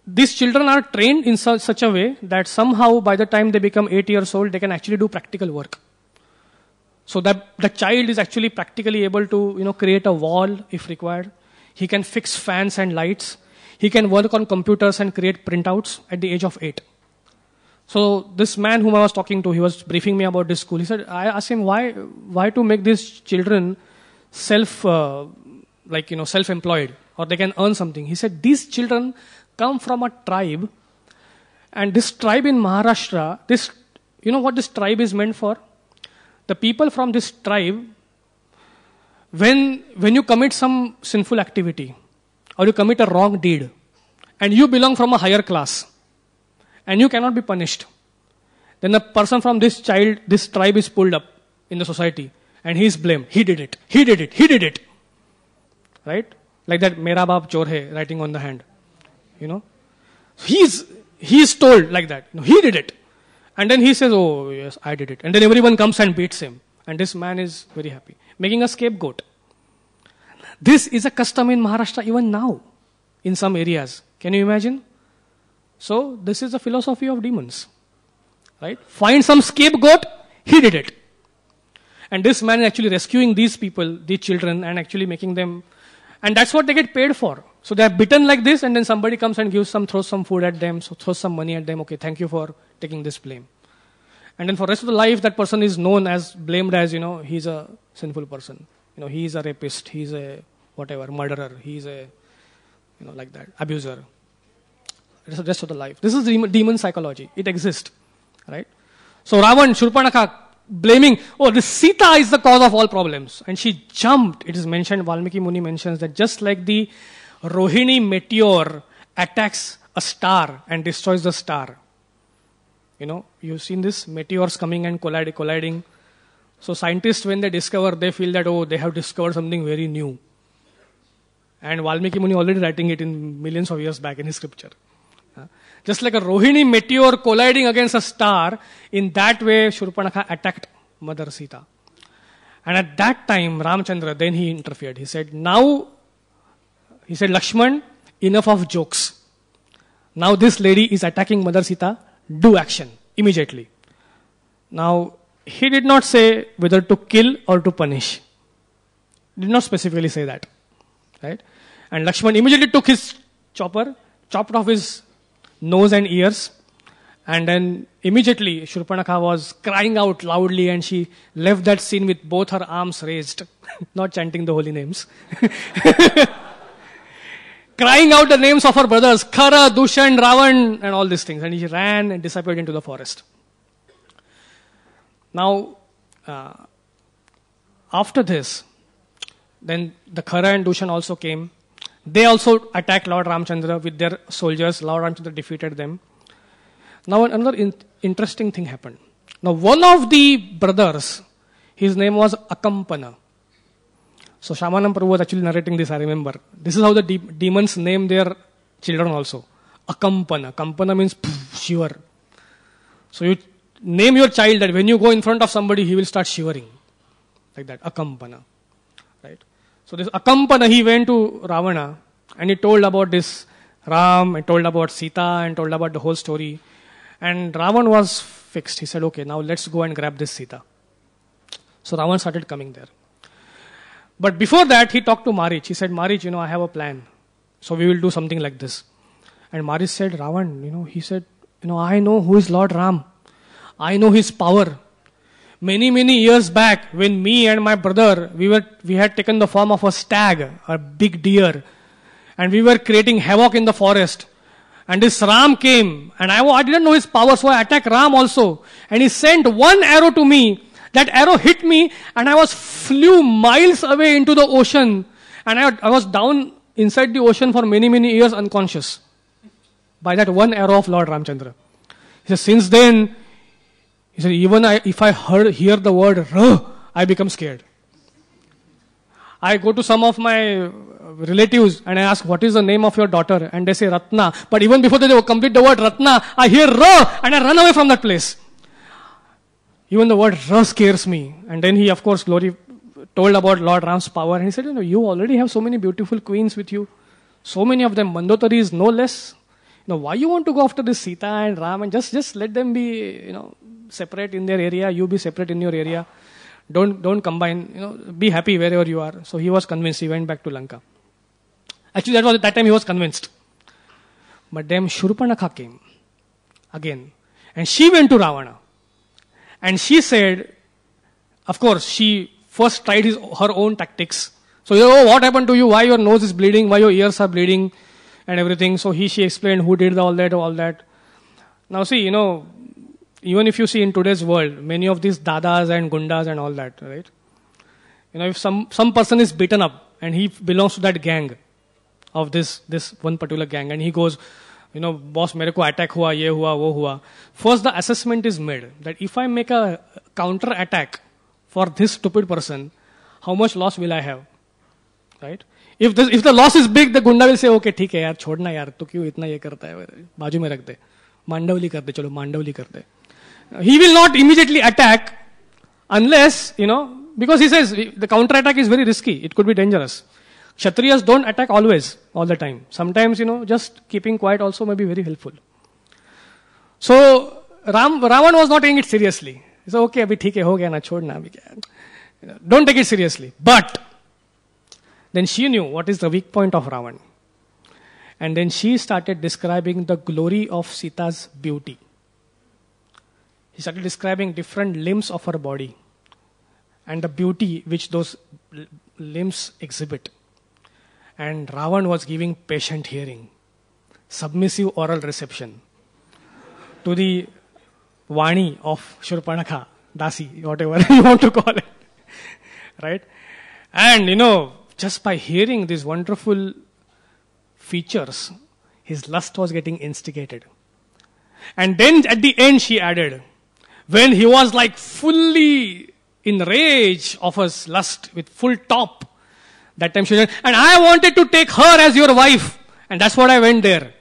these children are trained in such, such a way that somehow by the time they become eight years old, they can actually do practical work. So that the child is actually practically able to you know create a wall if required. He can fix fans and lights he can work on computers and create printouts at the age of eight. So this man whom I was talking to, he was briefing me about this school. He said, I asked him why, why to make these children self, uh, like you know, self-employed or they can earn something. He said these children come from a tribe, and this tribe in Maharashtra, this you know what this tribe is meant for? The people from this tribe, when when you commit some sinful activity, or you commit a wrong deed and you belong from a higher class and you cannot be punished, then a person from this child, this tribe is pulled up in the society and he is blamed. He did it. He did it. He did it. Right? Like that Mera Baap Chor Hai writing on the hand. You know? He is, he is told like that. no he did it. And then he says, Oh, yes, I did it. And then everyone comes and beats him. And this man is very happy, making a scapegoat. This is a custom in Maharashtra even now in some areas. Can you imagine? So, this is the philosophy of demons. Right? Find some scapegoat, he did it. And this man is actually rescuing these people, these children, and actually making them. And that's what they get paid for. So they are bitten like this, and then somebody comes and gives some, throws some food at them, so throws some money at them. Okay, thank you for taking this blame. And then for the rest of the life, that person is known as blamed as you know he's a sinful person. You know he's a rapist. He's a whatever, murderer. He's a, you know, like that, abuser. It is the rest of the life. This is demon psychology. It exists, right? So Ravan, Shurpanakha, blaming, oh, this Sita is the cause of all problems. And she jumped. It is mentioned, Valmiki Muni mentions that just like the Rohini meteor attacks a star and destroys the star. You know, you've seen this meteors coming and colliding. colliding. So scientists, when they discover, they feel that, oh, they have discovered something very new. And Valmiki Muni already writing it in millions of years back in his scripture. Uh, just like a Rohini meteor colliding against a star, in that way Shurpanakha attacked Mother Sita. And at that time, Ramchandra, then he interfered. He said, Now, he said, Lakshman, enough of jokes. Now this lady is attacking Mother Sita, do action immediately. Now, he did not say whether to kill or to punish. Did not specifically say that. Right? And Lakshman immediately took his chopper, chopped off his nose and ears. And then immediately Shurpanakha was crying out loudly and she left that scene with both her arms raised, <laughs> not chanting the holy names. <laughs> crying out the names of her brothers, Kara, Dushan, Ravan, and all these things. And she ran and disappeared into the forest. Now, uh, after this, then the Kara and Dushan also came they also attacked Lord Ramchandra with their soldiers. Lord Ramchandra defeated them. Now, another in- interesting thing happened. Now, one of the brothers, his name was Akampana. So, Shamanam Prabhu was actually narrating this, I remember. This is how the de- demons name their children also. Akampana. Kampana means shiver. So, you name your child that when you go in front of somebody, he will start shivering. Like that, Akampana. Right? So this Akampana, he went to Ravana and he told about this Ram, he told about Sita and told about the whole story. And Ravan was fixed. He said, okay, now let's go and grab this Sita. So Ravan started coming there. But before that, he talked to Marich. He said, Marich, you know, I have a plan. So we will do something like this. And Marich said, Ravan, you know, he said, you know, I know who is Lord Ram. I know his power many many years back when me and my brother we were we had taken the form of a stag a big deer and we were creating havoc in the forest and this ram came and I, I didn't know his power so i attacked ram also and he sent one arrow to me that arrow hit me and i was flew miles away into the ocean and i, I was down inside the ocean for many many years unconscious by that one arrow of lord ramchandra he says since then he said, even I, if I heard, hear the word Ruh, I become scared. I go to some of my uh, relatives and I ask, what is the name of your daughter? And they say Ratna. But even before they complete the word Ratna, I hear Ra and I run away from that place. Even the word Ra scares me. And then he, of course, glory told about Lord Ram's power. And he said, you know, you already have so many beautiful queens with you. So many of them. Mandotari is no less. You know, why you want to go after this Sita and Ram and just, just let them be, you know, separate in their area, you be separate in your area. Don't don't combine. You know, be happy wherever you are. So he was convinced. He went back to Lanka. Actually, that was that time he was convinced. But then Shurupanakha came again, and she went to Ravana, and she said, of course, she first tried his her own tactics. So, oh, what happened to you? Why your nose is bleeding? Why your ears are bleeding? And everything. So he she explained who did all that, all that. Now see, you know, even if you see in today's world, many of these dadas and gundas and all that, right? You know, if some, some person is beaten up and he belongs to that gang of this, this one particular gang and he goes, you know, boss, मेरे को attack हुआ, ये हुआ, वो हुआ. First, the assessment is made that if I make a counter attack for this stupid person, how much loss will I have? Right? If, this, if the loss is big, the gunda will say, okay, ठीक है यार, छोड़ना यार, तो क्यों इतना ये करता है? बाजू में रख दे. मांडवली कर दे, चलो मांडवली कर दे he will not immediately attack unless, you know, because he says the counter attack is very risky, it could be dangerous. Kshatriyas don't attack always, all the time. Sometimes, you know, just keeping quiet also may be very helpful. So, Ram, Ravan was not taking it seriously. He said, okay, abhi theek hai, ho gaya na, chod na, abhi kya. Don't take it seriously. But, then she knew what is the weak point of Ravan. And then she started describing the glory of Sita's beauty started describing different limbs of her body and the beauty which those limbs exhibit. And Ravan was giving patient hearing, submissive oral reception to the Vani of Shurpanakha, Dasi, whatever <laughs> you want to call it. <laughs> right? And you know, just by hearing these wonderful features, his lust was getting instigated. And then at the end, she added, when he was like fully in rage of his lust with full top. That time she said, and I wanted to take her as your wife. And that's what I went there.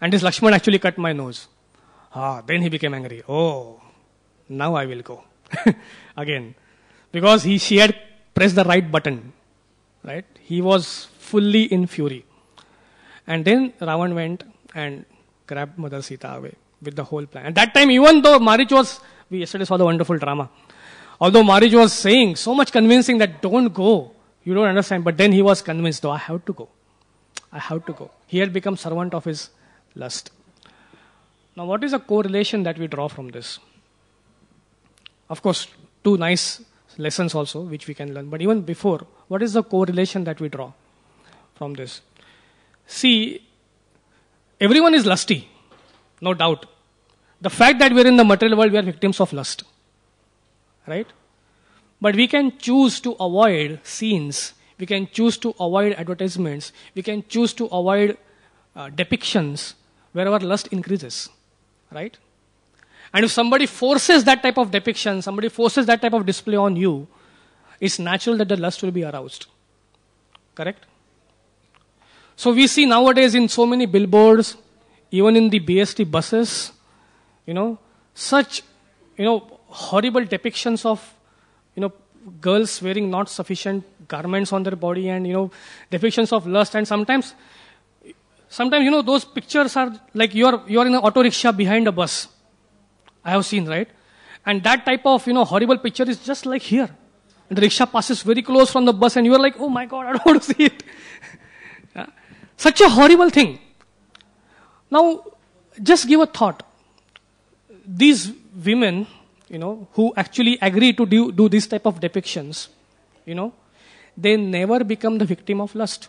And this Lakshman actually cut my nose. Ah, then he became angry. Oh, now I will go. <laughs> Again. Because he, she had pressed the right button. Right? He was fully in fury. And then Ravan went and grabbed Mother Sita away with the whole plan. And that time, even though Marich was we yesterday saw the wonderful drama. Although Marij was saying so much convincing that don't go, you don't understand, but then he was convinced, though, I have to go. I have to go. He had become servant of his lust. Now, what is the correlation that we draw from this? Of course, two nice lessons also which we can learn, but even before, what is the correlation that we draw from this? See, everyone is lusty, no doubt the fact that we're in the material world, we are victims of lust. Right? But we can choose to avoid scenes, we can choose to avoid advertisements, we can choose to avoid uh, depictions wherever lust increases. Right? And if somebody forces that type of depiction, somebody forces that type of display on you, it's natural that the lust will be aroused. Correct? So we see nowadays in so many billboards, even in the BST buses, you know, such, you know, horrible depictions of, you know, girls wearing not sufficient garments on their body and, you know, depictions of lust. And sometimes, sometimes, you know, those pictures are like you're, you're in an auto rickshaw behind a bus. I have seen, right? And that type of, you know, horrible picture is just like here. And the rickshaw passes very close from the bus and you're like, oh my God, <laughs> I don't want to see it. <laughs> yeah. Such a horrible thing. Now, just give a thought these women, you know, who actually agree to do, do this type of depictions, you know, they never become the victim of lust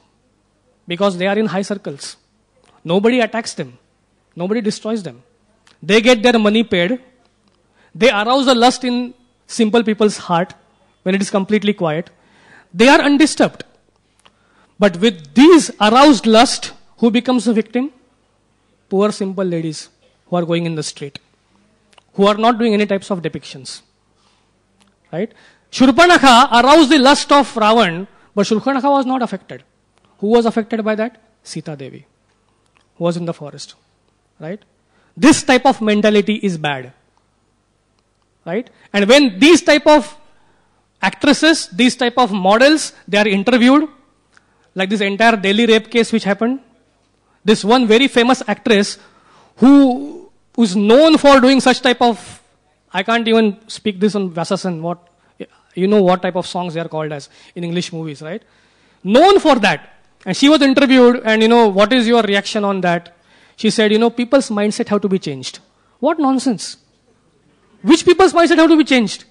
because they are in high circles. Nobody attacks them. Nobody destroys them. They get their money paid. They arouse the lust in simple people's heart when it is completely quiet. They are undisturbed. But with these aroused lust, who becomes the victim? Poor simple ladies who are going in the street who are not doing any types of depictions. Right? Shurpanakha aroused the lust of Ravan, but Shurpanakha was not affected. Who was affected by that? Sita Devi, who was in the forest. Right? This type of mentality is bad. Right? And when these type of actresses, these type of models, they are interviewed, like this entire Delhi rape case which happened. This one very famous actress who who's known for doing such type of, I can't even speak this on Vasasan, what, you know what type of songs they are called as in English movies, right? Known for that. And she was interviewed and you know, what is your reaction on that? She said, you know, people's mindset have to be changed. What nonsense. Which people's mindset have to be changed?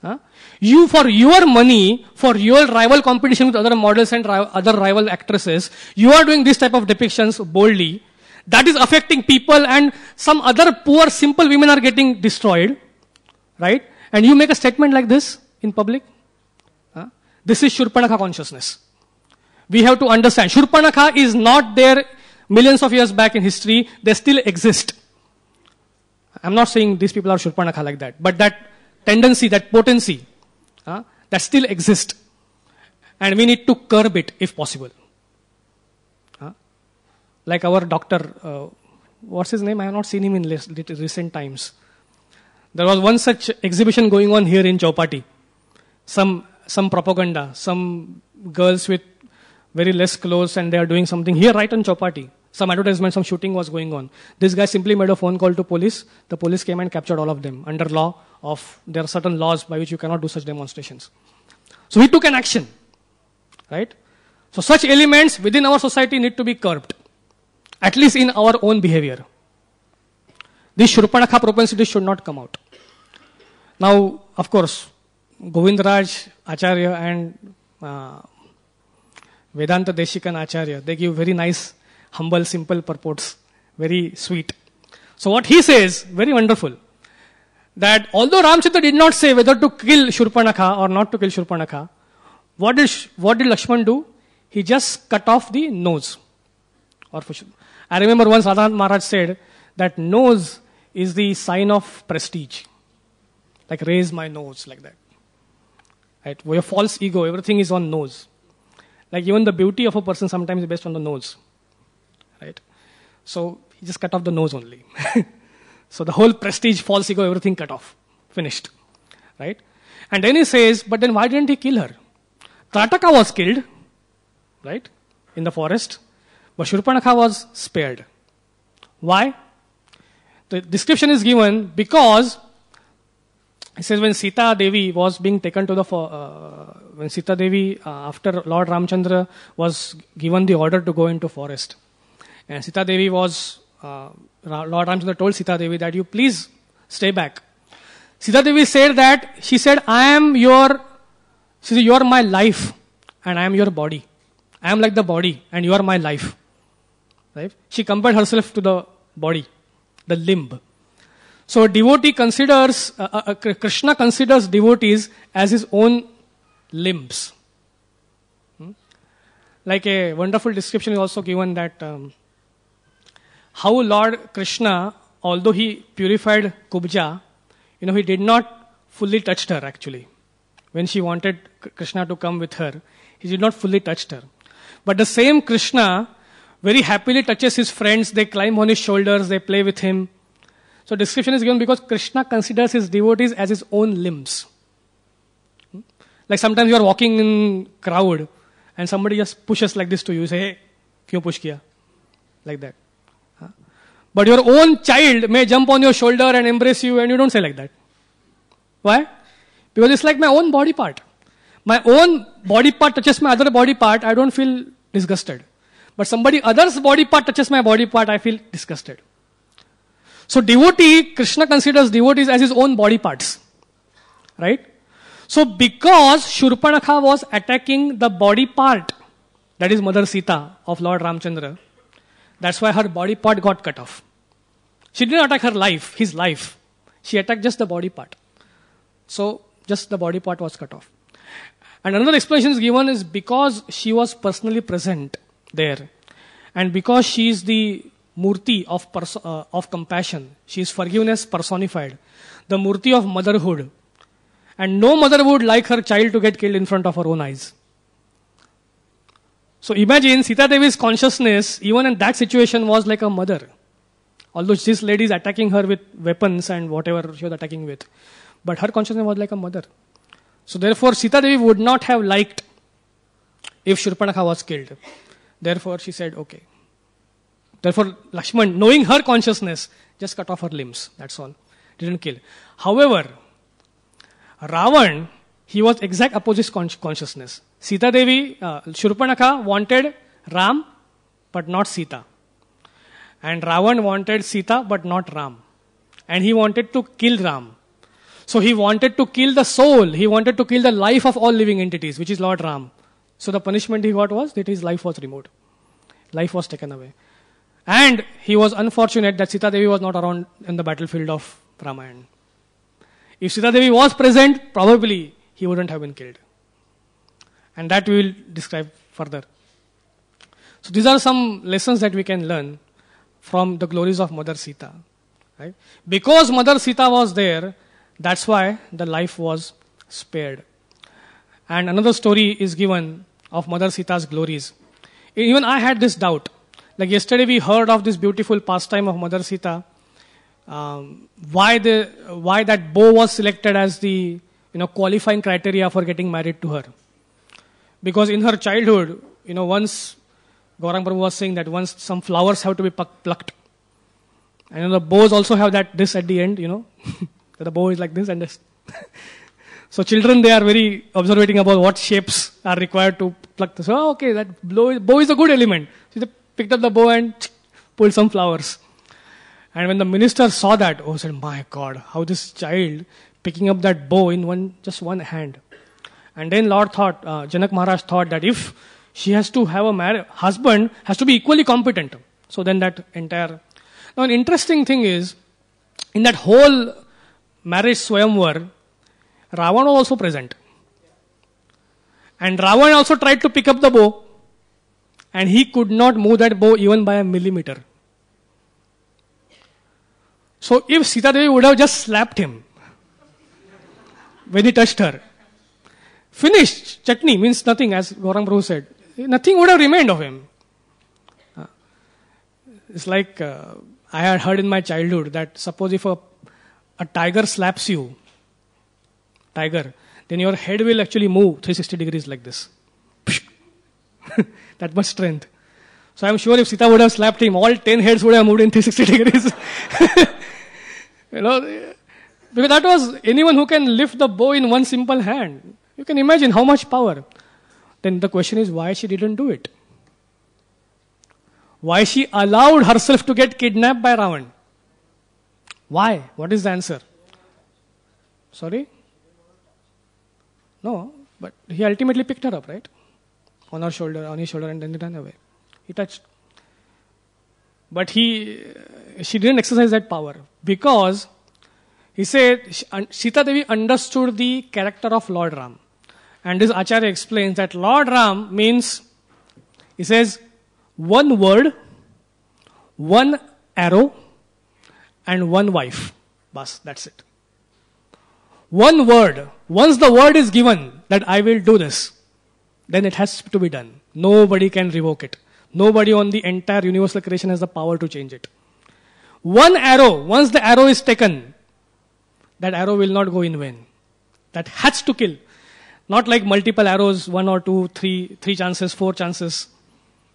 Huh? You, for your money, for your rival competition with other models and ri- other rival actresses, you are doing this type of depictions boldly that is affecting people and some other poor, simple women are getting destroyed, right? And you make a statement like this in public. This is Shurpanakha consciousness. We have to understand. Shurpanakha is not there millions of years back in history. They still exist. I'm not saying these people are Shurpanakha like that, but that tendency, that potency, that still exists. And we need to curb it if possible like our doctor, uh, what's his name? I have not seen him in recent times. There was one such exhibition going on here in Chowpatty. Some some propaganda, some girls with very less clothes, and they are doing something here right on Chowpatty. Some advertisement, some shooting was going on. This guy simply made a phone call to police. The police came and captured all of them under law of there are certain laws by which you cannot do such demonstrations. So he took an action, right? So such elements within our society need to be curbed at least in our own behavior. This Shurpanakha propensity should not come out. Now, of course, Govindraj Acharya and uh, Vedanta Deshikan Acharya, they give very nice, humble, simple purports, very sweet. So, what he says, very wonderful, that although Ramchandra did not say whether to kill Shurpanakha or not to kill Shurpanakha, what did, what did Lakshman do? He just cut off the nose. Or I remember once Adhan Maharaj said that nose is the sign of prestige. Like raise my nose like that. Right? Your false ego, everything is on nose. Like even the beauty of a person sometimes is based on the nose. Right? So you just cut off the nose only. <laughs> so the whole prestige, false ego, everything cut off. Finished. Right? And then he says, but then why didn't he kill her? Trataka was killed, right? In the forest but Shurpanakha was spared. Why? The description is given because it says when Sita Devi was being taken to the uh, when Sita Devi uh, after Lord Ramchandra was given the order to go into forest, and Sita Devi was uh, Lord Ramchandra told Sita Devi that you please stay back. Sita Devi said that she said I am your she said you are my life and I am your body. I am like the body and you are my life. Right? She compared herself to the body, the limb. So a devotee considers, uh, uh, uh Krishna considers devotees as his own limbs. Hmm? Like a wonderful description is also given that um, how Lord Krishna, although he purified Kubja, you know, he did not fully touch her actually. When she wanted Krishna to come with her, he did not fully touch her. But the same Krishna very happily touches his friends, they climb on his shoulders, they play with him. So, description is given because Krishna considers his devotees as his own limbs. Like sometimes you are walking in crowd and somebody just pushes like this to you, you say, hey, kyo push kiya? Like that. But your own child may jump on your shoulder and embrace you and you don't say like that. Why? Because it's like my own body part. My own body part touches my other body part, I don't feel disgusted. But somebody other's body part touches my body part, I feel disgusted. So devotee, Krishna considers devotees as his own body parts. Right? So because Shurpanakha was attacking the body part, that is Mother Sita of Lord Ramchandra, that's why her body part got cut off. She didn't attack her life, his life. She attacked just the body part. So just the body part was cut off. And another explanation is given is because she was personally present, there. And because she is the Murti of, uh, of compassion, she is forgiveness personified, the Murti of motherhood. And no mother would like her child to get killed in front of her own eyes. So imagine Sita Devi's consciousness, even in that situation, was like a mother. Although this lady is attacking her with weapons and whatever she was attacking with. But her consciousness was like a mother. So therefore, Sita Devi would not have liked if Shurpanakha was killed. Therefore, she said, okay. Therefore, Lakshman, knowing her consciousness, just cut off her limbs. That's all. Didn't kill. However, Ravan, he was exact opposite consciousness. Sita Devi, uh, Shurpanakha wanted Ram, but not Sita. And Ravan wanted Sita, but not Ram. And he wanted to kill Ram. So he wanted to kill the soul. He wanted to kill the life of all living entities, which is Lord Ram. So the punishment he got was that his life was removed. Life was taken away. And he was unfortunate that Sita Devi was not around in the battlefield of Ramayana. If Sita Devi was present, probably he wouldn't have been killed. And that we will describe further. So these are some lessons that we can learn from the glories of Mother Sita. Right? Because Mother Sita was there, that's why the life was spared. And another story is given of Mother Sita's glories. Even I had this doubt. Like yesterday, we heard of this beautiful pastime of Mother Sita. Um, why the why that bow was selected as the you know qualifying criteria for getting married to her? Because in her childhood, you know, once Gaurang Prabhu was saying that once some flowers have to be plucked, and you know, the bows also have that this at the end. You know, <laughs> the bow is like this and this. <laughs> So children, they are very observing about what shapes are required to pluck the. Oh, okay, that bow, bow is a good element. So they picked up the bow and pulled some flowers. And when the minister saw that, oh, said, my God, how this child picking up that bow in one just one hand. And then Lord thought, uh, Janak Maharaj thought that if she has to have a mar- husband, has to be equally competent. So then that entire. Now, an interesting thing is, in that whole marriage swayamvar, Ravana also present. And Ravana also tried to pick up the bow, and he could not move that bow even by a millimeter. So if Sita Devi would have just slapped him when he touched her, finished chutney means nothing, as Gorang Prabhu said. Nothing would have remained of him. Uh, it's like uh, I had heard in my childhood that suppose if a, a tiger slaps you, tiger, then your head will actually move 360 degrees like this. <laughs> that much strength. So I'm sure if Sita would have slapped him, all 10 heads would have moved in 360 degrees. <laughs> you know, because that was anyone who can lift the bow in one simple hand. You can imagine how much power. Then the question is why she didn't do it? Why she allowed herself to get kidnapped by Ravan? Why? What is the answer? Sorry? No, but he ultimately picked her up, right? On her shoulder, on his shoulder, and then he ran away. He touched. But he, uh, she didn't exercise that power because he said Sita Devi understood the character of Lord Ram. And this Acharya explains that Lord Ram means, he says, one word, one arrow, and one wife. Bas, that's it one word, once the word is given that I will do this, then it has to be done. Nobody can revoke it. Nobody on the entire universal creation has the power to change it. One arrow, once the arrow is taken, that arrow will not go in vain. That has to kill. Not like multiple arrows, one or two, three, three chances, four chances.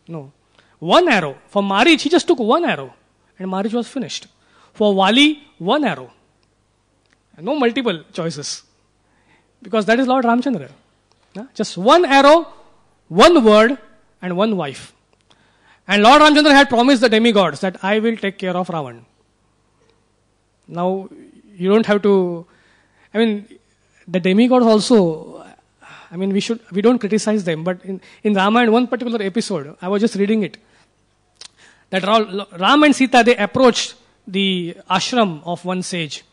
No. One arrow. For Marich, he just took one arrow. And Marich was finished. For Wali, one arrow. No multiple choices. Because that is Lord Ramchandra. Just one arrow, one word, and one wife. And Lord Ramchandra had promised the demigods that I will take care of Ravan. Now, you don't have to. I mean, the demigods also. I mean, we should we don't criticize them, but in in Ramayana, one particular episode, I was just reading it. That Ram and Sita they approached the ashram of one sage,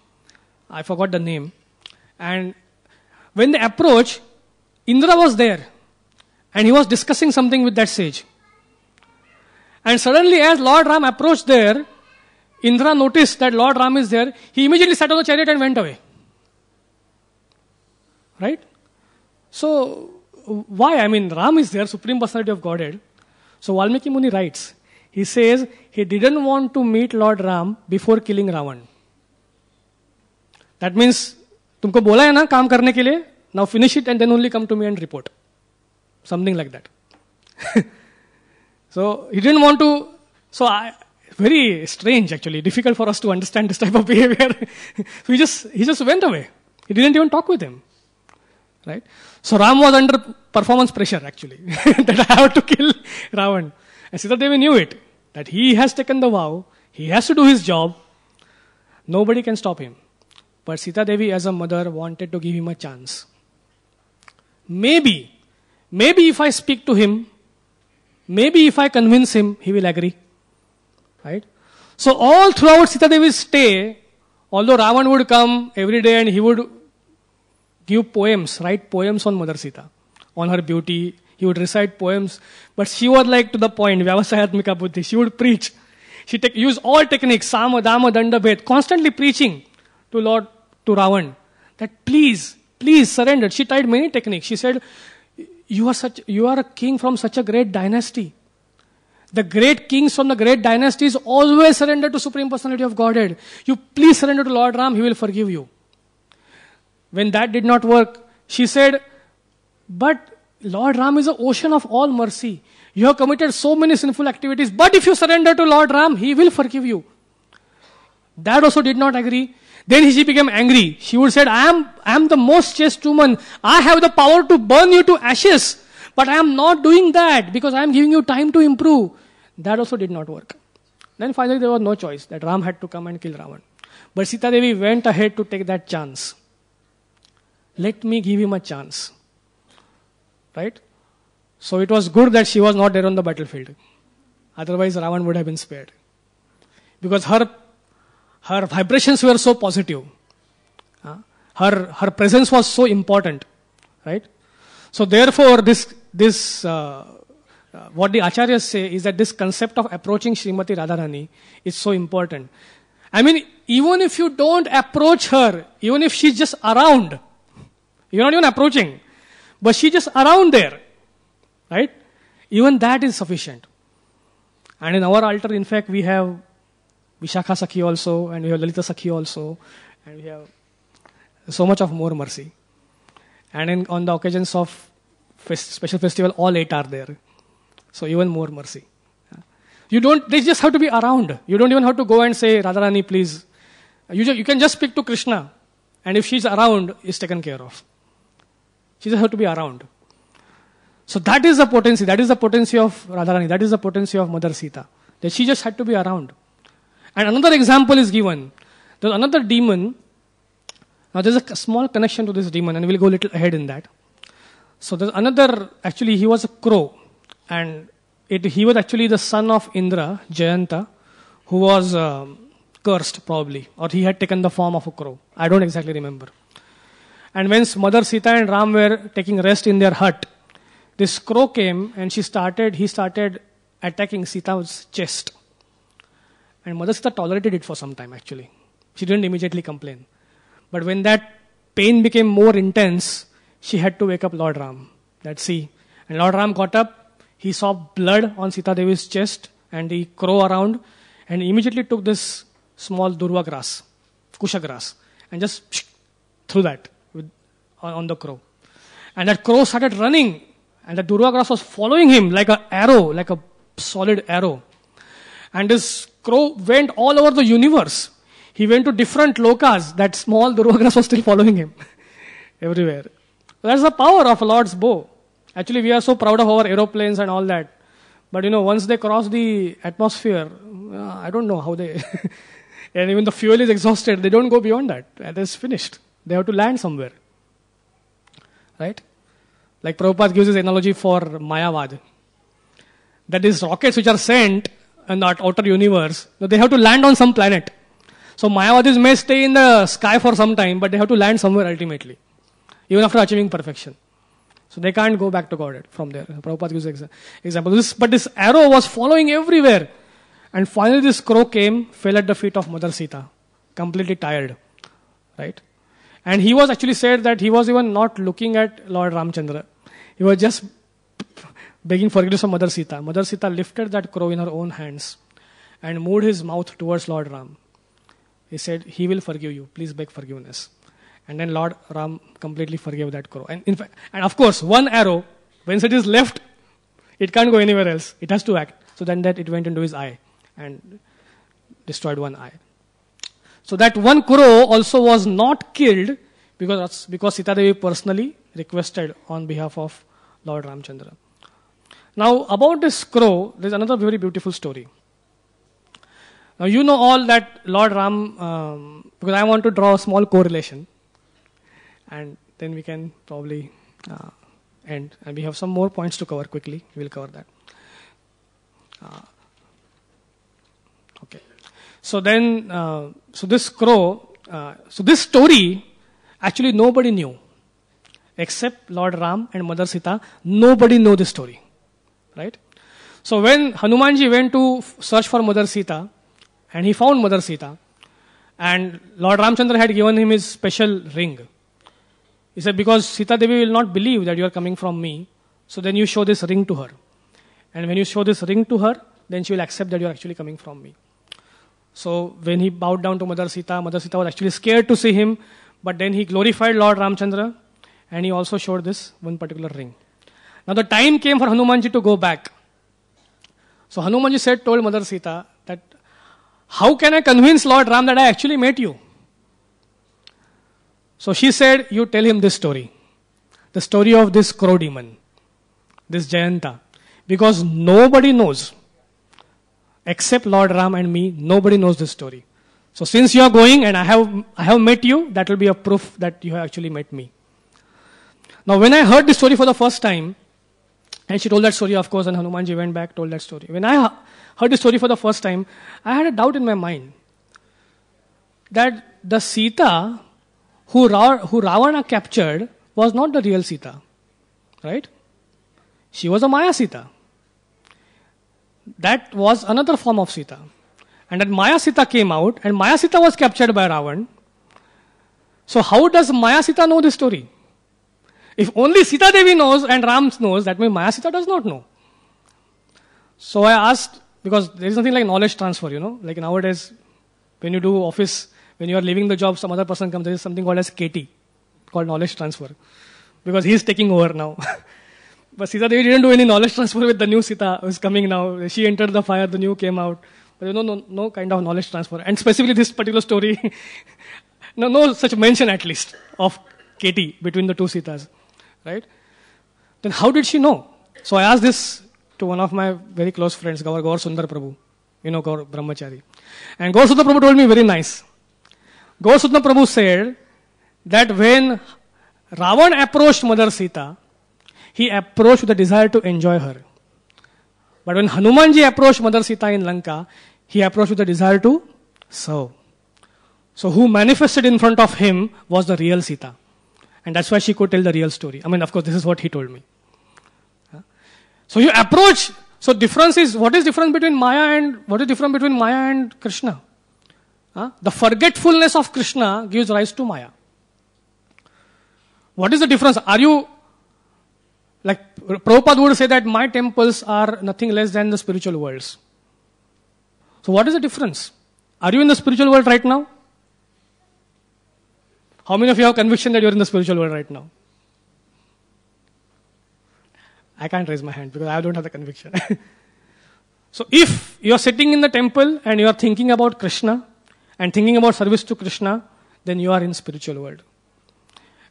I forgot the name. And when they approached, Indra was there and he was discussing something with that sage. And suddenly, as Lord Ram approached there, Indra noticed that Lord Ram is there. He immediately sat on the chariot and went away. Right? So, why? I mean, Ram is there, Supreme Personality of Godhead. So, Valmiki Muni writes, he says he didn't want to meet Lord Ram before killing Ravan. That means, तुमको बोला है ना काम करने के लिए now finish it and then only come to me and report something like that so he didn't want to so I very strange actually difficult for us to understand this type of <laughs> behavior so he just he just went away he didn't even talk with him right so ram was under performance pressure actually <laughs> that i have to kill ravan and sitadevi knew it that he has taken the vow he has to do his job nobody can stop him but Sita Devi, as a mother, wanted to give him a chance. Maybe, maybe if I speak to him, maybe if I convince him, he will agree. Right? So, all throughout Sita Devi's stay, although Ravan would come every day and he would give poems, write poems on Mother Sita, on her beauty, he would recite poems, but she was like to the point, Vyavasayatmika Buddhi. She would preach. She take, used all techniques, Sama, Danda, Bhed, constantly preaching to Lord to Ravan that please, please surrender. She tried many techniques. She said, you are such, you are a king from such a great dynasty. The great kings from the great dynasties always surrender to Supreme Personality of Godhead. You please surrender to Lord Ram, he will forgive you. When that did not work, she said, but Lord Ram is an ocean of all mercy. You have committed so many sinful activities, but if you surrender to Lord Ram, he will forgive you. That also did not agree. Then she became angry. She would said, I am, I am the most chaste woman. I have the power to burn you to ashes. But I am not doing that because I am giving you time to improve. That also did not work. Then finally there was no choice that Ram had to come and kill Ravan. But Sita Devi went ahead to take that chance. Let me give him a chance. Right? So it was good that she was not there on the battlefield. Otherwise Ravan would have been spared. Because her her vibrations were so positive. Uh, her, her presence was so important, right? So therefore, this, this uh, uh, what the acharyas say is that this concept of approaching Srimati Radharani is so important. I mean, even if you don't approach her, even if she's just around, you're not even approaching, but she's just around there, right? Even that is sufficient. And in our altar, in fact, we have Vishakha Sakhi also, and we have Lalita Sakhi also, and we have so much of more mercy. And in, on the occasions of fest, special festival, all eight are there. So even more mercy. You don't, they just have to be around. You don't even have to go and say, Radharani, please. You, just, you can just speak to Krishna, and if she's around, is taken care of. She just have to be around. So that is the potency. That is the potency of Radharani. That is the potency of Mother Sita. That she just had to be around. And another example is given. There's another demon. Now there's a small connection to this demon, and we'll go a little ahead in that. So there's another. Actually, he was a crow, and it, he was actually the son of Indra, Jayanta, who was um, cursed probably, or he had taken the form of a crow. I don't exactly remember. And when Mother Sita and Ram were taking rest in their hut, this crow came and she started. He started attacking Sita's chest and Mother Sita tolerated it for some time actually. She didn't immediately complain. But when that pain became more intense, she had to wake up Lord Ram. That's see. And Lord Ram got up, he saw blood on Sita Devi's chest and he crow around and immediately took this small durva grass, kusha grass, and just threw that with, on the crow. And that crow started running and the durva grass was following him like an arrow, like a solid arrow. And this crow went all over the universe. He went to different lokas. That small Durvagras was still following him <laughs> everywhere. That's the power of Lord's bow. Actually, we are so proud of our aeroplanes and all that. But you know, once they cross the atmosphere, uh, I don't know how they. <laughs> and even the fuel is exhausted, they don't go beyond that. It is finished. They have to land somewhere. Right? Like Prabhupada gives his analogy for Mayavad. That is, rockets which are sent in that outer universe, they have to land on some planet. So Mayavadis may stay in the sky for some time, but they have to land somewhere ultimately, even after achieving perfection. So they can't go back to Godhead from there. Prabhupada gives an example. This, but this arrow was following everywhere. And finally this crow came, fell at the feet of Mother Sita, completely tired. Right? And he was actually said that he was even not looking at Lord Ramchandra. He was just begging forgiveness of Mother Sita. Mother Sita lifted that crow in her own hands and moved his mouth towards Lord Ram. He said, He will forgive you. Please beg forgiveness. And then Lord Ram completely forgave that crow. And, in fact, and of course, one arrow, once it is left, it can't go anywhere else. It has to act. So then that it went into his eye and destroyed one eye. So that one crow also was not killed because, because Sita Devi personally requested on behalf of Lord Ramchandra. Now, about this crow, there's another very beautiful story. Now, you know all that Lord Ram, um, because I want to draw a small correlation, and then we can probably uh, end. And we have some more points to cover quickly. We'll cover that. Uh, okay. So then, uh, so this crow, uh, so this story, actually nobody knew, except Lord Ram and Mother Sita. Nobody knew this story. Right? So when Hanumanji went to search for Mother Sita, and he found Mother Sita, and Lord Ramchandra had given him his special ring. He said, Because Sita Devi will not believe that you are coming from me, so then you show this ring to her. And when you show this ring to her, then she will accept that you are actually coming from me. So when he bowed down to Mother Sita, Mother Sita was actually scared to see him, but then he glorified Lord Ramchandra and he also showed this one particular ring. Now the time came for Hanumanji to go back. So Hanumanji said, told Mother Sita that, how can I convince Lord Ram that I actually met you? So she said, you tell him this story. The story of this crow demon, this Jayanta. Because nobody knows, except Lord Ram and me, nobody knows this story. So since you are going and I have, I have met you, that will be a proof that you have actually met me. Now when I heard this story for the first time, and she told that story, of course, and Hanumanji went back, told that story. When I heard the story for the first time, I had a doubt in my mind that the Sita who, Ra- who Ravana captured was not the real Sita, right? She was a Maya Sita. That was another form of Sita. And then Maya Sita came out, and Maya Sita was captured by Ravan. So, how does Maya Sita know this story? If only Sita Devi knows and Ram knows, that means Maya Sita does not know. So I asked, because there is nothing like knowledge transfer, you know. Like nowadays, when you do office, when you are leaving the job, some other person comes, there is something called as KT, called knowledge transfer. Because he is taking over now. <laughs> but Sita Devi didn't do any knowledge transfer with the new Sita who is coming now. She entered the fire, the new came out. But you know, no, no kind of knowledge transfer. And specifically this particular story, <laughs> no, no such mention at least of KT between the two Sitas right? Then how did she know? So I asked this to one of my very close friends, Gaur, Gaur Sundar Prabhu, you know, Gaur Brahmachari. And Gaur Sundar Prabhu told me very nice. Gaur Sundar Prabhu said that when Ravan approached Mother Sita, he approached with the desire to enjoy her. But when Hanumanji approached Mother Sita in Lanka, he approached with the desire to serve. So who manifested in front of him was the real Sita. And that's why she could tell the real story. I mean, of course, this is what he told me. So you approach. So difference is what is difference between Maya and what is different between Maya and Krishna? Huh? The forgetfulness of Krishna gives rise to Maya. What is the difference? Are you like Prabhupada would say that my temples are nothing less than the spiritual worlds. So what is the difference? Are you in the spiritual world right now? How many of you have conviction that you're in the spiritual world right now? I can't raise my hand because I don't have the conviction. <laughs> so if you're sitting in the temple and you are thinking about Krishna and thinking about service to Krishna, then you are in spiritual world.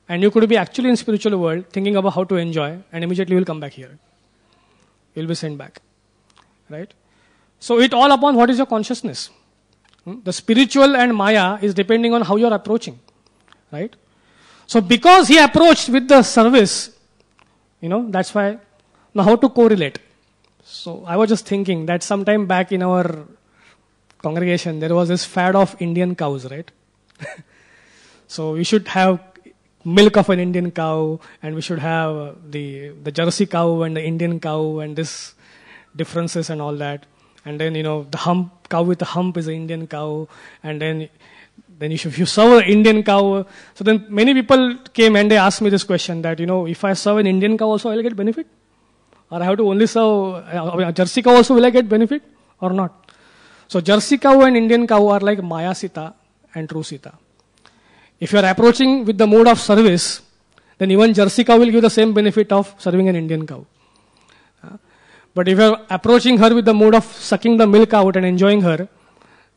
And you could be actually in spiritual world thinking about how to enjoy and immediately you'll come back here. You'll be sent back. Right? So it all upon what is your consciousness. Hmm? The spiritual and Maya is depending on how you're approaching right? So because he approached with the service, you know, that's why. Now how to correlate? So I was just thinking that sometime back in our congregation there was this fad of Indian cows, right? <laughs> so we should have milk of an Indian cow, and we should have the the Jersey cow and the Indian cow, and this differences and all that. And then you know the hump cow with the hump is an Indian cow, and then then if, if you serve an Indian cow, so then many people came and they asked me this question that, you know, if I serve an Indian cow also, I'll get benefit? Or I have to only serve a uh, uh, Jersey cow also, will I get benefit or not? So Jersey cow and Indian cow are like Maya Sita and True Sita. If you are approaching with the mode of service, then even Jersey cow will give the same benefit of serving an Indian cow. Uh, but if you are approaching her with the mode of sucking the milk out and enjoying her,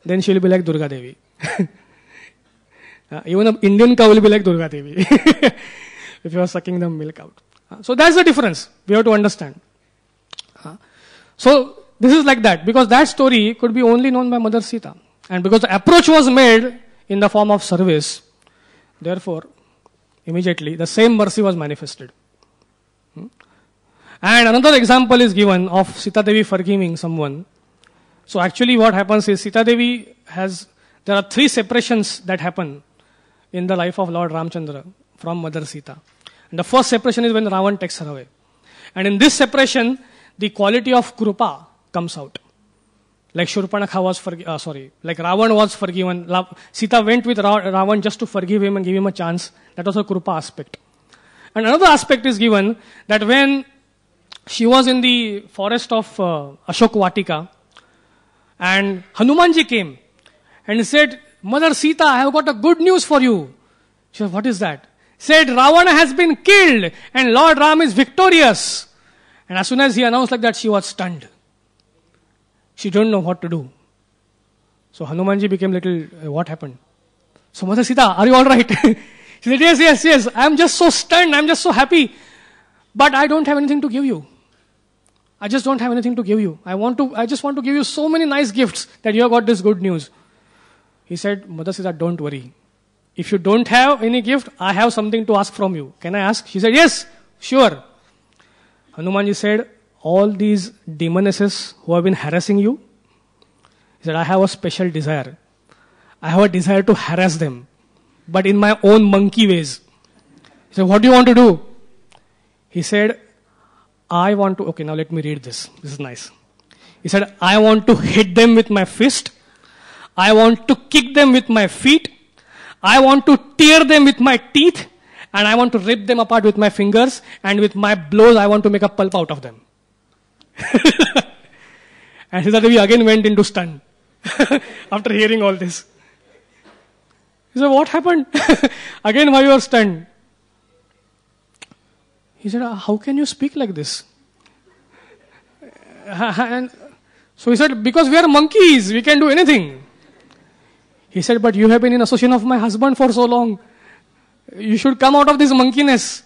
then she will be like Durga Devi. <laughs> Uh, even an Indian cow will be like Durga Devi <laughs> if you are sucking the milk out. Uh, so that's the difference. We have to understand. Uh, so this is like that because that story could be only known by Mother Sita. And because the approach was made in the form of service, therefore, immediately the same mercy was manifested. Hmm? And another example is given of Sita Devi forgiving someone. So actually, what happens is Sita Devi has there are three separations that happen in the life of Lord Ramchandra from Mother Sita. And the first separation is when Ravan takes her away. And in this separation, the quality of Krupa comes out. Like Shurpanakha was forg- uh, sorry, like Ravan was forgiven. La- Sita went with Ra- Ravan just to forgive him and give him a chance. That was her Krupa aspect. And another aspect is given that when she was in the forest of uh, Ashok Vatika and Hanumanji came and said, Mother Sita, I have got a good news for you. She said, What is that? Said, Ravana has been killed and Lord Ram is victorious. And as soon as he announced like that, she was stunned. She didn't know what to do. So Hanumanji became little, uh, what happened? So Mother Sita, are you alright? <laughs> she said, Yes, yes, yes. I am just so stunned. I am just so happy. But I don't have anything to give you. I just don't have anything to give you. I want to, I just want to give you so many nice gifts that you have got this good news. He said, Mother says, don't worry. If you don't have any gift, I have something to ask from you. Can I ask? She said, yes, sure. Hanumanji said, all these demonesses who have been harassing you, he said, I have a special desire. I have a desire to harass them, but in my own monkey ways. He said, What do you want to do? He said, I want to. Okay, now let me read this. This is nice. He said, I want to hit them with my fist. I want to kick them with my feet. I want to tear them with my teeth. And I want to rip them apart with my fingers. And with my blows, I want to make a pulp out of them. <laughs> and Siddhartha again went into stun <laughs> after hearing all this. He said, What happened? <laughs> again, why you are stunned? He said, uh, How can you speak like this? and so he said, Because we are monkeys, we can do anything. He said, But you have been in association of my husband for so long. You should come out of this monkiness.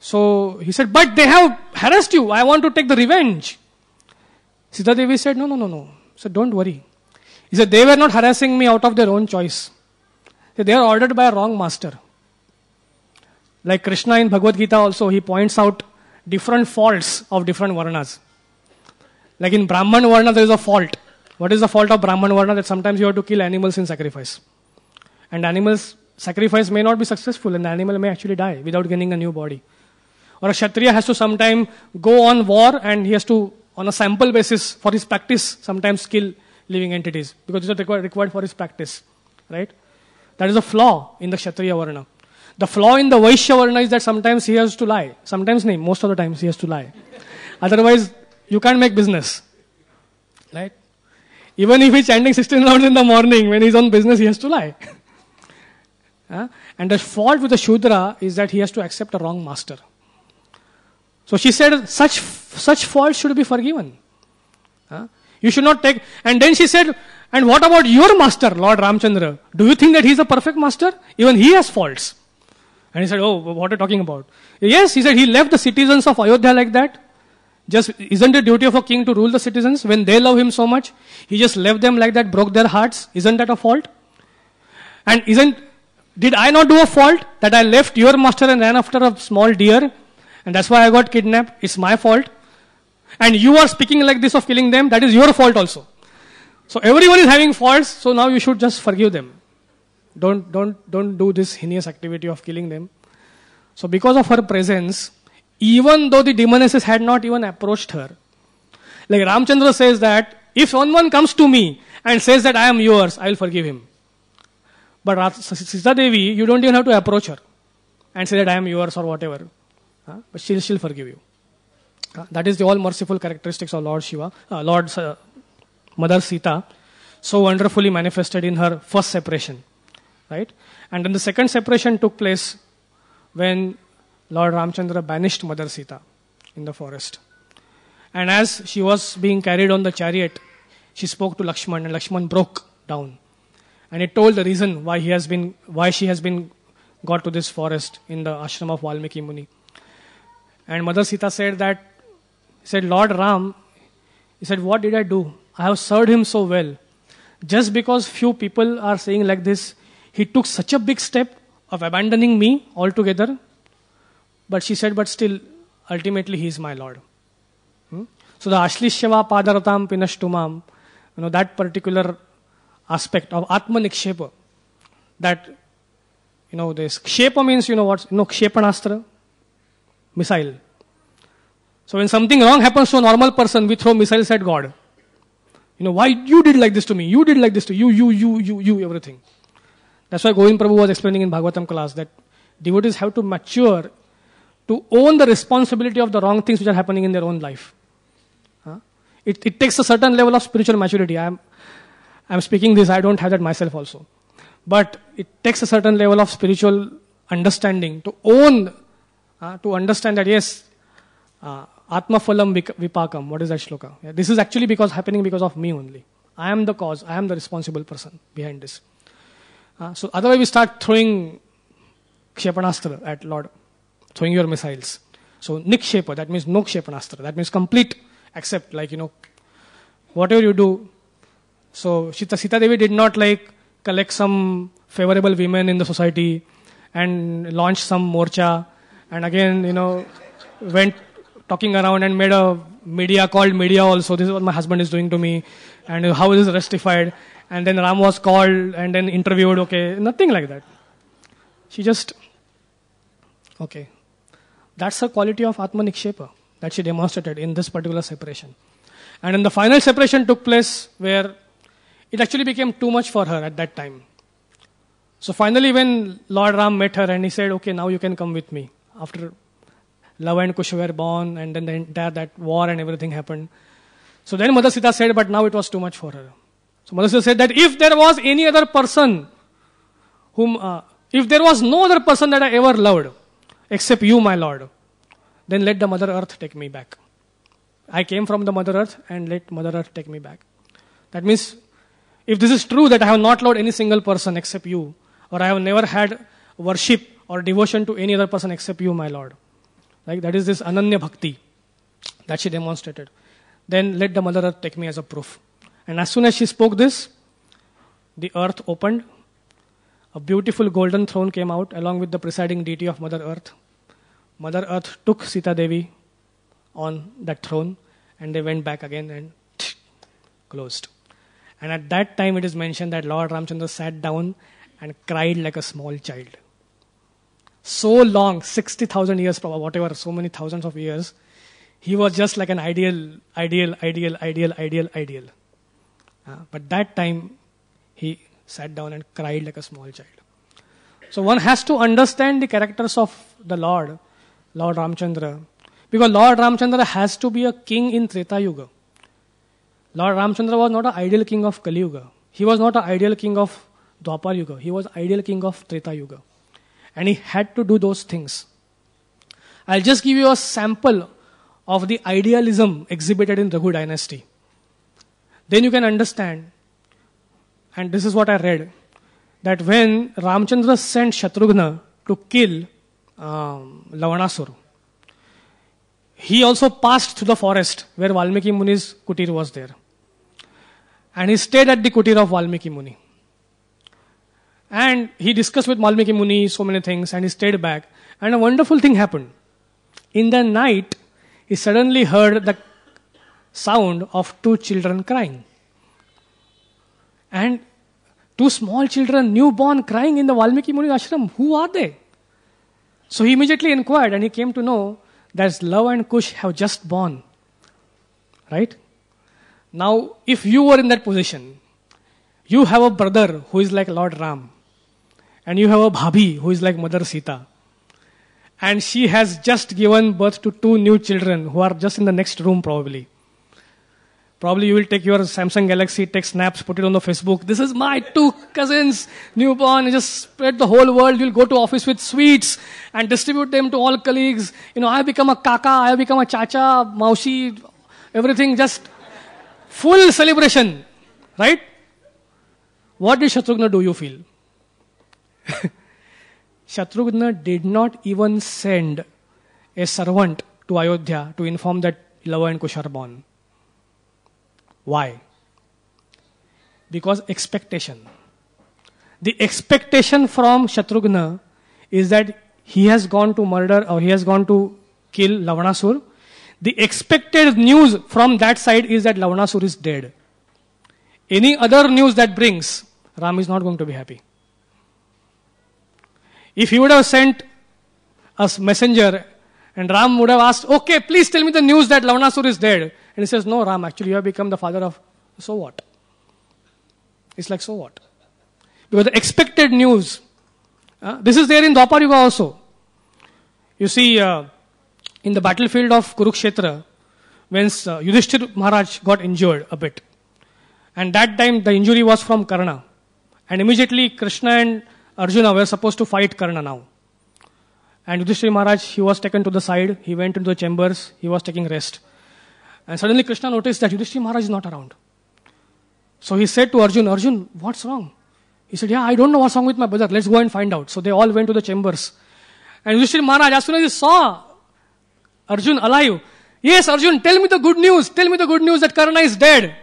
So he said, But they have harassed you. I want to take the revenge. Siddha Devi said, No, no, no, no. He said, Don't worry. He said, They were not harassing me out of their own choice. Said, they are ordered by a wrong master. Like Krishna in Bhagavad Gita, also, he points out different faults of different varnas. Like in Brahman varna, there is a fault. What is the fault of Brahman Varna? That sometimes you have to kill animals in sacrifice. And animals, sacrifice may not be successful and the animal may actually die without getting a new body. Or a Kshatriya has to sometime go on war and he has to, on a sample basis, for his practice, sometimes kill living entities because it's required, required for his practice. Right? That is a flaw in the Kshatriya Varna. The flaw in the Vaishya Varna is that sometimes he has to lie. Sometimes, no, most of the times he has to lie. Otherwise, you can't make business. Right? Even if he's chanting 16 rounds in the morning, when he's on business, he has to lie. <laughs> and the fault with the Shudra is that he has to accept a wrong master. So she said, such, such faults should be forgiven. you should not take. And then she said, and what about your master, Lord Ramchandra? Do you think that he's a perfect master? Even he has faults. And he said, Oh, what are you talking about? Yes, he said, he left the citizens of Ayodhya like that. Just isn't it duty of a king to rule the citizens when they love him so much? He just left them like that, broke their hearts. Isn't that a fault? And isn't did I not do a fault that I left your master and ran after a small deer, and that's why I got kidnapped? It's my fault. And you are speaking like this of killing them. That is your fault also. So everyone is having faults. So now you should just forgive them. Don't don't don't do this heinous activity of killing them. So because of her presence, even though the demonesses had not even approached her. Like Ramchandra says that if someone comes to me and says that I am yours, I will forgive him. But Sita Devi, you don't even have to approach her and say that I am yours or whatever. But she'll still forgive you. That is the all merciful characteristics of Lord Shiva, uh, Lord uh, Mother Sita, so wonderfully manifested in her first separation, right? And then the second separation took place when Lord Ramchandra banished Mother Sita in the forest. And as she was being carried on the chariot, she spoke to Lakshman, and Lakshman broke down. And he told the reason why he has been, why she has been got to this forest in the ashram of Valmiki Muni. And Mother Sita said that, said, Lord Ram, he said, what did I do? I have served him so well. Just because few people are saying like this, he took such a big step of abandoning me altogether but she said, But still, ultimately, he is my Lord. Hmm? So the Shiva Padaratam Pinashtumam, you know, that particular aspect of Atmanikshepa, that, you know, this Kshepa means, you know, what's, you know, Kshepanastra? Missile. So when something wrong happens to a normal person, we throw missiles at God. You know, why you did like this to me? You did like this to you, you, you, you, you, everything. That's why Govind Prabhu was explaining in Bhagavatam class that devotees have to mature to own the responsibility of the wrong things which are happening in their own life. Huh? It, it takes a certain level of spiritual maturity. I'm, I'm speaking this, I don't have that myself also. But it takes a certain level of spiritual understanding to own, uh, to understand that yes, uh, Atma Phalam Vipakam, what is that shloka? Yeah, this is actually because happening because of me only. I am the cause, I am the responsible person behind this. Uh, so otherwise we start throwing Kshepanastra at Lord throwing your missiles. So nikshepa, that means no kshepanastra, that means complete, except like, you know, whatever you do. So Shita Sita Devi did not like collect some favorable women in the society and launch some morcha and again, you know, went talking around and made a media called media also. This is what my husband is doing to me and how is this rectified? And then Ram was called and then interviewed, okay, nothing like that. She just, okay, that's the quality of Atmanikshepa that she demonstrated in this particular separation. And then the final separation took place where it actually became too much for her at that time. So finally, when Lord Ram met her and he said, Okay, now you can come with me. After Love and Kush were born, and then the entire that war and everything happened. So then Mother Sita said, But now it was too much for her. So Mother Sita said that if there was any other person whom, uh, if there was no other person that I ever loved, except you, my Lord. Then let the Mother Earth take me back. I came from the Mother Earth and let Mother Earth take me back. That means, if this is true that I have not loved any single person except you, or I have never had worship or devotion to any other person except you, my Lord. Like that is this Ananya Bhakti that she demonstrated. Then let the Mother Earth take me as a proof. And as soon as she spoke this, the earth opened a beautiful golden throne came out along with the presiding deity of Mother Earth. Mother Earth took Sita Devi on that throne and they went back again and <tsk> closed. And at that time, it is mentioned that Lord Ramchandra sat down and cried like a small child. So long, 60,000 years, probably, whatever, so many thousands of years, he was just like an ideal, ideal, ideal, ideal, ideal, ideal. Uh, but that time, he sat down and cried like a small child. So one has to understand the characters of the Lord, Lord Ramchandra, because Lord Ramchandra has to be a king in Treta Yuga. Lord Ramchandra was not an ideal king of Kali Yuga. He was not an ideal king of Dwapar Yuga. He was ideal king of Treta Yuga. And he had to do those things. I'll just give you a sample of the idealism exhibited in Raghu dynasty. Then you can understand and this is what I read that when Ramchandra sent Shatrughna to kill um, Lavanasur, he also passed through the forest where Valmiki Muni's kutir was there. And he stayed at the kutir of Valmiki Muni. And he discussed with Valmiki Muni so many things and he stayed back. And a wonderful thing happened. In the night, he suddenly heard the sound of two children crying. And two small children, newborn, crying in the Valmiki Muni ashram. Who are they? So he immediately inquired and he came to know that Love and Kush have just born. Right? Now, if you were in that position, you have a brother who is like Lord Ram, and you have a Bhabi who is like Mother Sita. And she has just given birth to two new children who are just in the next room, probably. Probably you will take your Samsung Galaxy, take snaps, put it on the Facebook. This is my two cousins, newborn. Just spread the whole world. You'll go to office with sweets and distribute them to all colleagues. You know, I become a kaka, I become a chacha, maushi, everything. Just full celebration, right? What did do? You feel? <laughs> Shatrughna did not even send a servant to Ayodhya to inform that Lava and Kush are born. Why? Because expectation. The expectation from Shatrughna is that he has gone to murder or he has gone to kill Lavanasur. The expected news from that side is that Lavanasur is dead. Any other news that brings, Ram is not going to be happy. If he would have sent a messenger and Ram would have asked, okay, please tell me the news that Lavanasur is dead, and he says, No, Ram, actually, you have become the father of. So what? It's like, so what? Because the expected news, uh, this is there in Dwapar Yuga also. You see, uh, in the battlefield of Kurukshetra, when uh, Yudhishthir Maharaj got injured a bit, and that time the injury was from Karna. And immediately Krishna and Arjuna were supposed to fight Karna now. And Yudhishthir Maharaj, he was taken to the side, he went into the chambers, he was taking rest. And suddenly Krishna noticed that Yudhishthira Maharaj is not around. So he said to Arjun, Arjun, what's wrong? He said, Yeah, I don't know what's wrong with my brother. Let's go and find out. So they all went to the chambers. And Yudhishthira Maharaj, as soon as he saw Arjun alive, Yes, Arjun, tell me the good news. Tell me the good news that Karna is dead.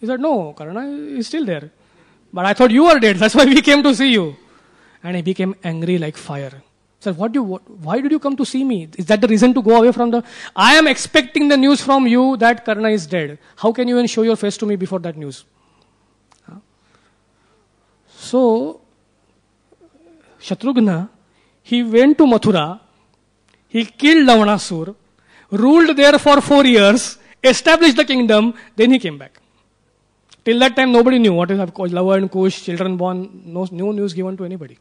He said, No, Karna is still there. But I thought you were dead. That's why we came to see you. And he became angry like fire. Sir, what do you, what, why did you come to see me? Is that the reason to go away from the? I am expecting the news from you that Karna is dead. How can you even show your face to me before that news? So, Shatrughna, he went to Mathura, he killed Lavanasur, ruled there for four years, established the kingdom, then he came back. Till that time, nobody knew what is Lava and Kush, children born, no, no news given to anybody.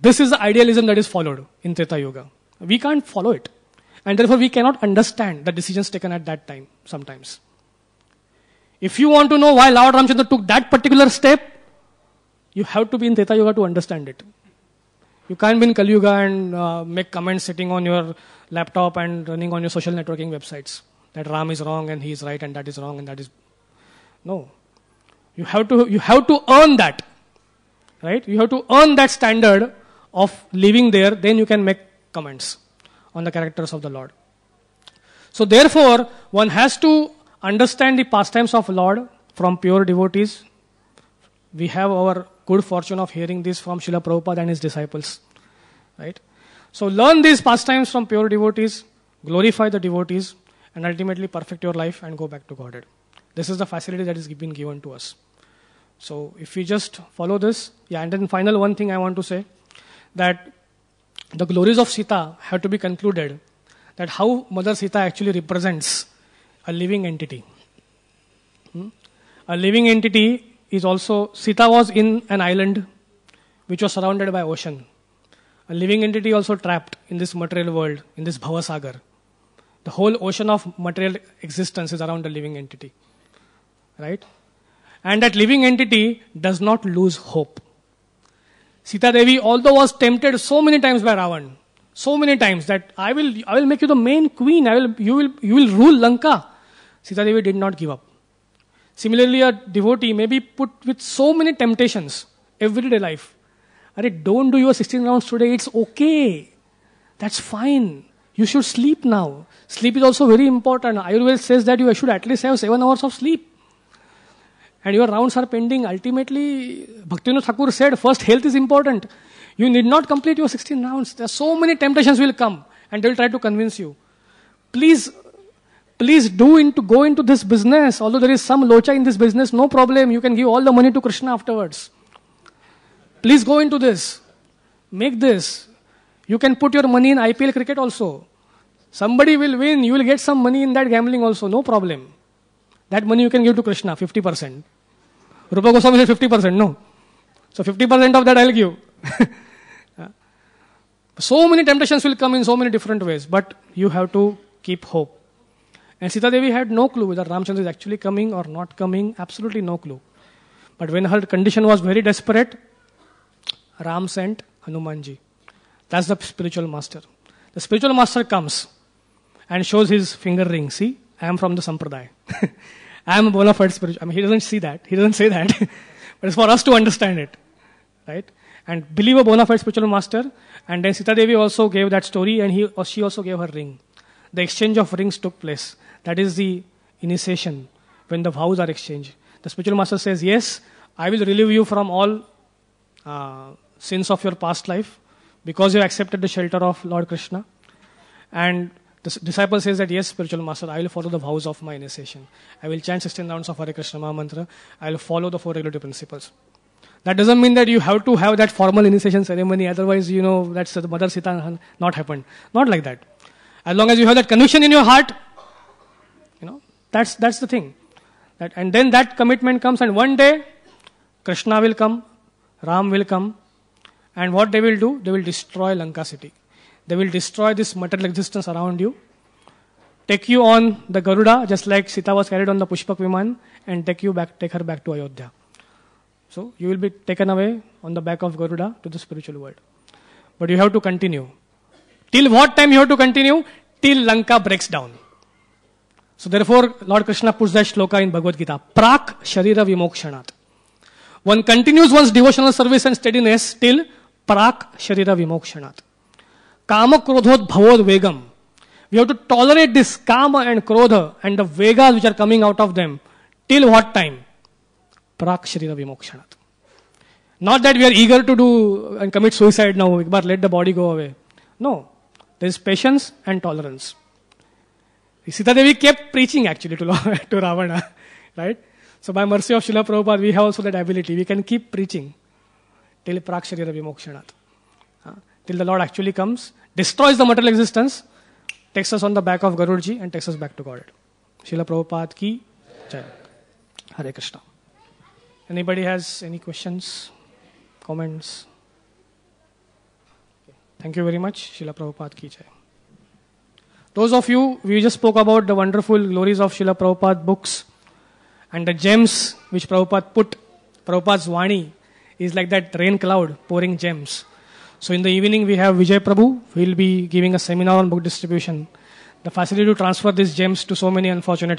This is the idealism that is followed in Treta Yoga. We can't follow it. And therefore, we cannot understand the decisions taken at that time sometimes. If you want to know why Lord Ramchandra took that particular step, you have to be in Theta Yoga to understand it. You can't be in Kali Yuga and uh, make comments sitting on your laptop and running on your social networking websites that Ram is wrong and he is right and that is wrong and that is. No. You have to, you have to earn that. Right? You have to earn that standard of living there, then you can make comments on the characters of the Lord. So, therefore, one has to understand the pastimes of Lord from pure devotees. We have our good fortune of hearing this from Srila Prabhupada and his disciples. Right? So, learn these pastimes from pure devotees, glorify the devotees, and ultimately perfect your life and go back to Godhead. This is the facility that is been given to us. So, if we just follow this, yeah, and then final one thing I want to say that the glories of Sita have to be concluded that how Mother Sita actually represents a living entity. Hmm? A living entity is also, Sita was in an island which was surrounded by ocean. A living entity also trapped in this material world, in this Bhavasagar. The whole ocean of material existence is around a living entity. Right? And that living entity does not lose hope. Sita Devi, although was tempted so many times by Ravan, so many times that I will, I will make you the main queen. I will, you will, you will rule Lanka. Sita Devi did not give up. Similarly, a devotee may be put with so many temptations everyday life. Are don't do your 16 rounds today. It's okay. That's fine. You should sleep now. Sleep is also very important. Ayurveda says that you should at least have 7 hours of sleep and your rounds are pending. Ultimately, Bhaktivinoda Thakur said, first health is important. You need not complete your 16 rounds. There are so many temptations will come and they will try to convince you. Please, please do into, go into this business. Although there is some locha in this business, no problem. You can give all the money to Krishna afterwards. Please go into this. Make this. You can put your money in IPL cricket also. Somebody will win. You will get some money in that gambling also. No problem. That money you can give to Krishna, 50%. Rupa Goswami said 50%, no. So 50% of that I'll give. <laughs> so many temptations will come in so many different ways, but you have to keep hope. And Sita Devi had no clue whether Ramchandra is actually coming or not coming, absolutely no clue. But when her condition was very desperate, Ram sent Hanumanji. That's the spiritual master. The spiritual master comes and shows his finger ring. See, I am from the Sampradaya. <laughs> I am a bona fide spiritual. I mean, he doesn't see that. He doesn't say that. <laughs> but it's for us to understand it, right? And believe a bona fide spiritual master. And then Sita Devi also gave that story, and he or she also gave her ring. The exchange of rings took place. That is the initiation when the vows are exchanged. The spiritual master says, "Yes, I will relieve you from all uh, sins of your past life because you accepted the shelter of Lord Krishna." And the disciple says that, yes, spiritual master, I will follow the vows of my initiation. I will chant 16 rounds of Hare Krishna Mantra. I will follow the four regulative principles. That doesn't mean that you have to have that formal initiation ceremony, otherwise, you know, that's the Mother Sita not happened. Not like that. As long as you have that conviction in your heart, you know, that's, that's the thing. That, and then that commitment comes, and one day, Krishna will come, Ram will come, and what they will do? They will destroy Lanka city. They will destroy this material existence around you, take you on the Garuda, just like Sita was carried on the Pushpak Viman, and take you back, take her back to Ayodhya. So you will be taken away on the back of Garuda to the spiritual world. But you have to continue. Till what time you have to continue? Till Lanka breaks down. So therefore, Lord Krishna puts that shloka in Bhagavad Gita. Prak Sharira Vimokshanat. One continues one's devotional service and steadiness till Prak Sharira Vimokshanat. Kama bhavod, Vegam. We have to tolerate this Kama and Krodha and the Vegas which are coming out of them. Till what time? Prakshrira Vimokshanat. Not that we are eager to do and commit suicide now, but let the body go away. No. There is patience and tolerance. Sita Devi kept preaching actually to, <laughs> to Ravana, right? So by mercy of Srila Prabhupada, we have also that ability. We can keep preaching till Praksharira Vimokshanat. Till the Lord actually comes destroys the material existence, takes us on the back of Garudji and takes us back to God. Srila Prabhupada ki jai. Hare Krishna. Anybody has any questions, comments? Thank you very much. Srila Prabhupada ki jai. Those of you, we just spoke about the wonderful glories of Srila Prabhupada books and the gems which Prabhupada put. Prabhupada's Vani is like that rain cloud pouring gems. So in the evening we have Vijay Prabhu, who will be giving a seminar on book distribution. The facility to transfer these gems to so many unfortunate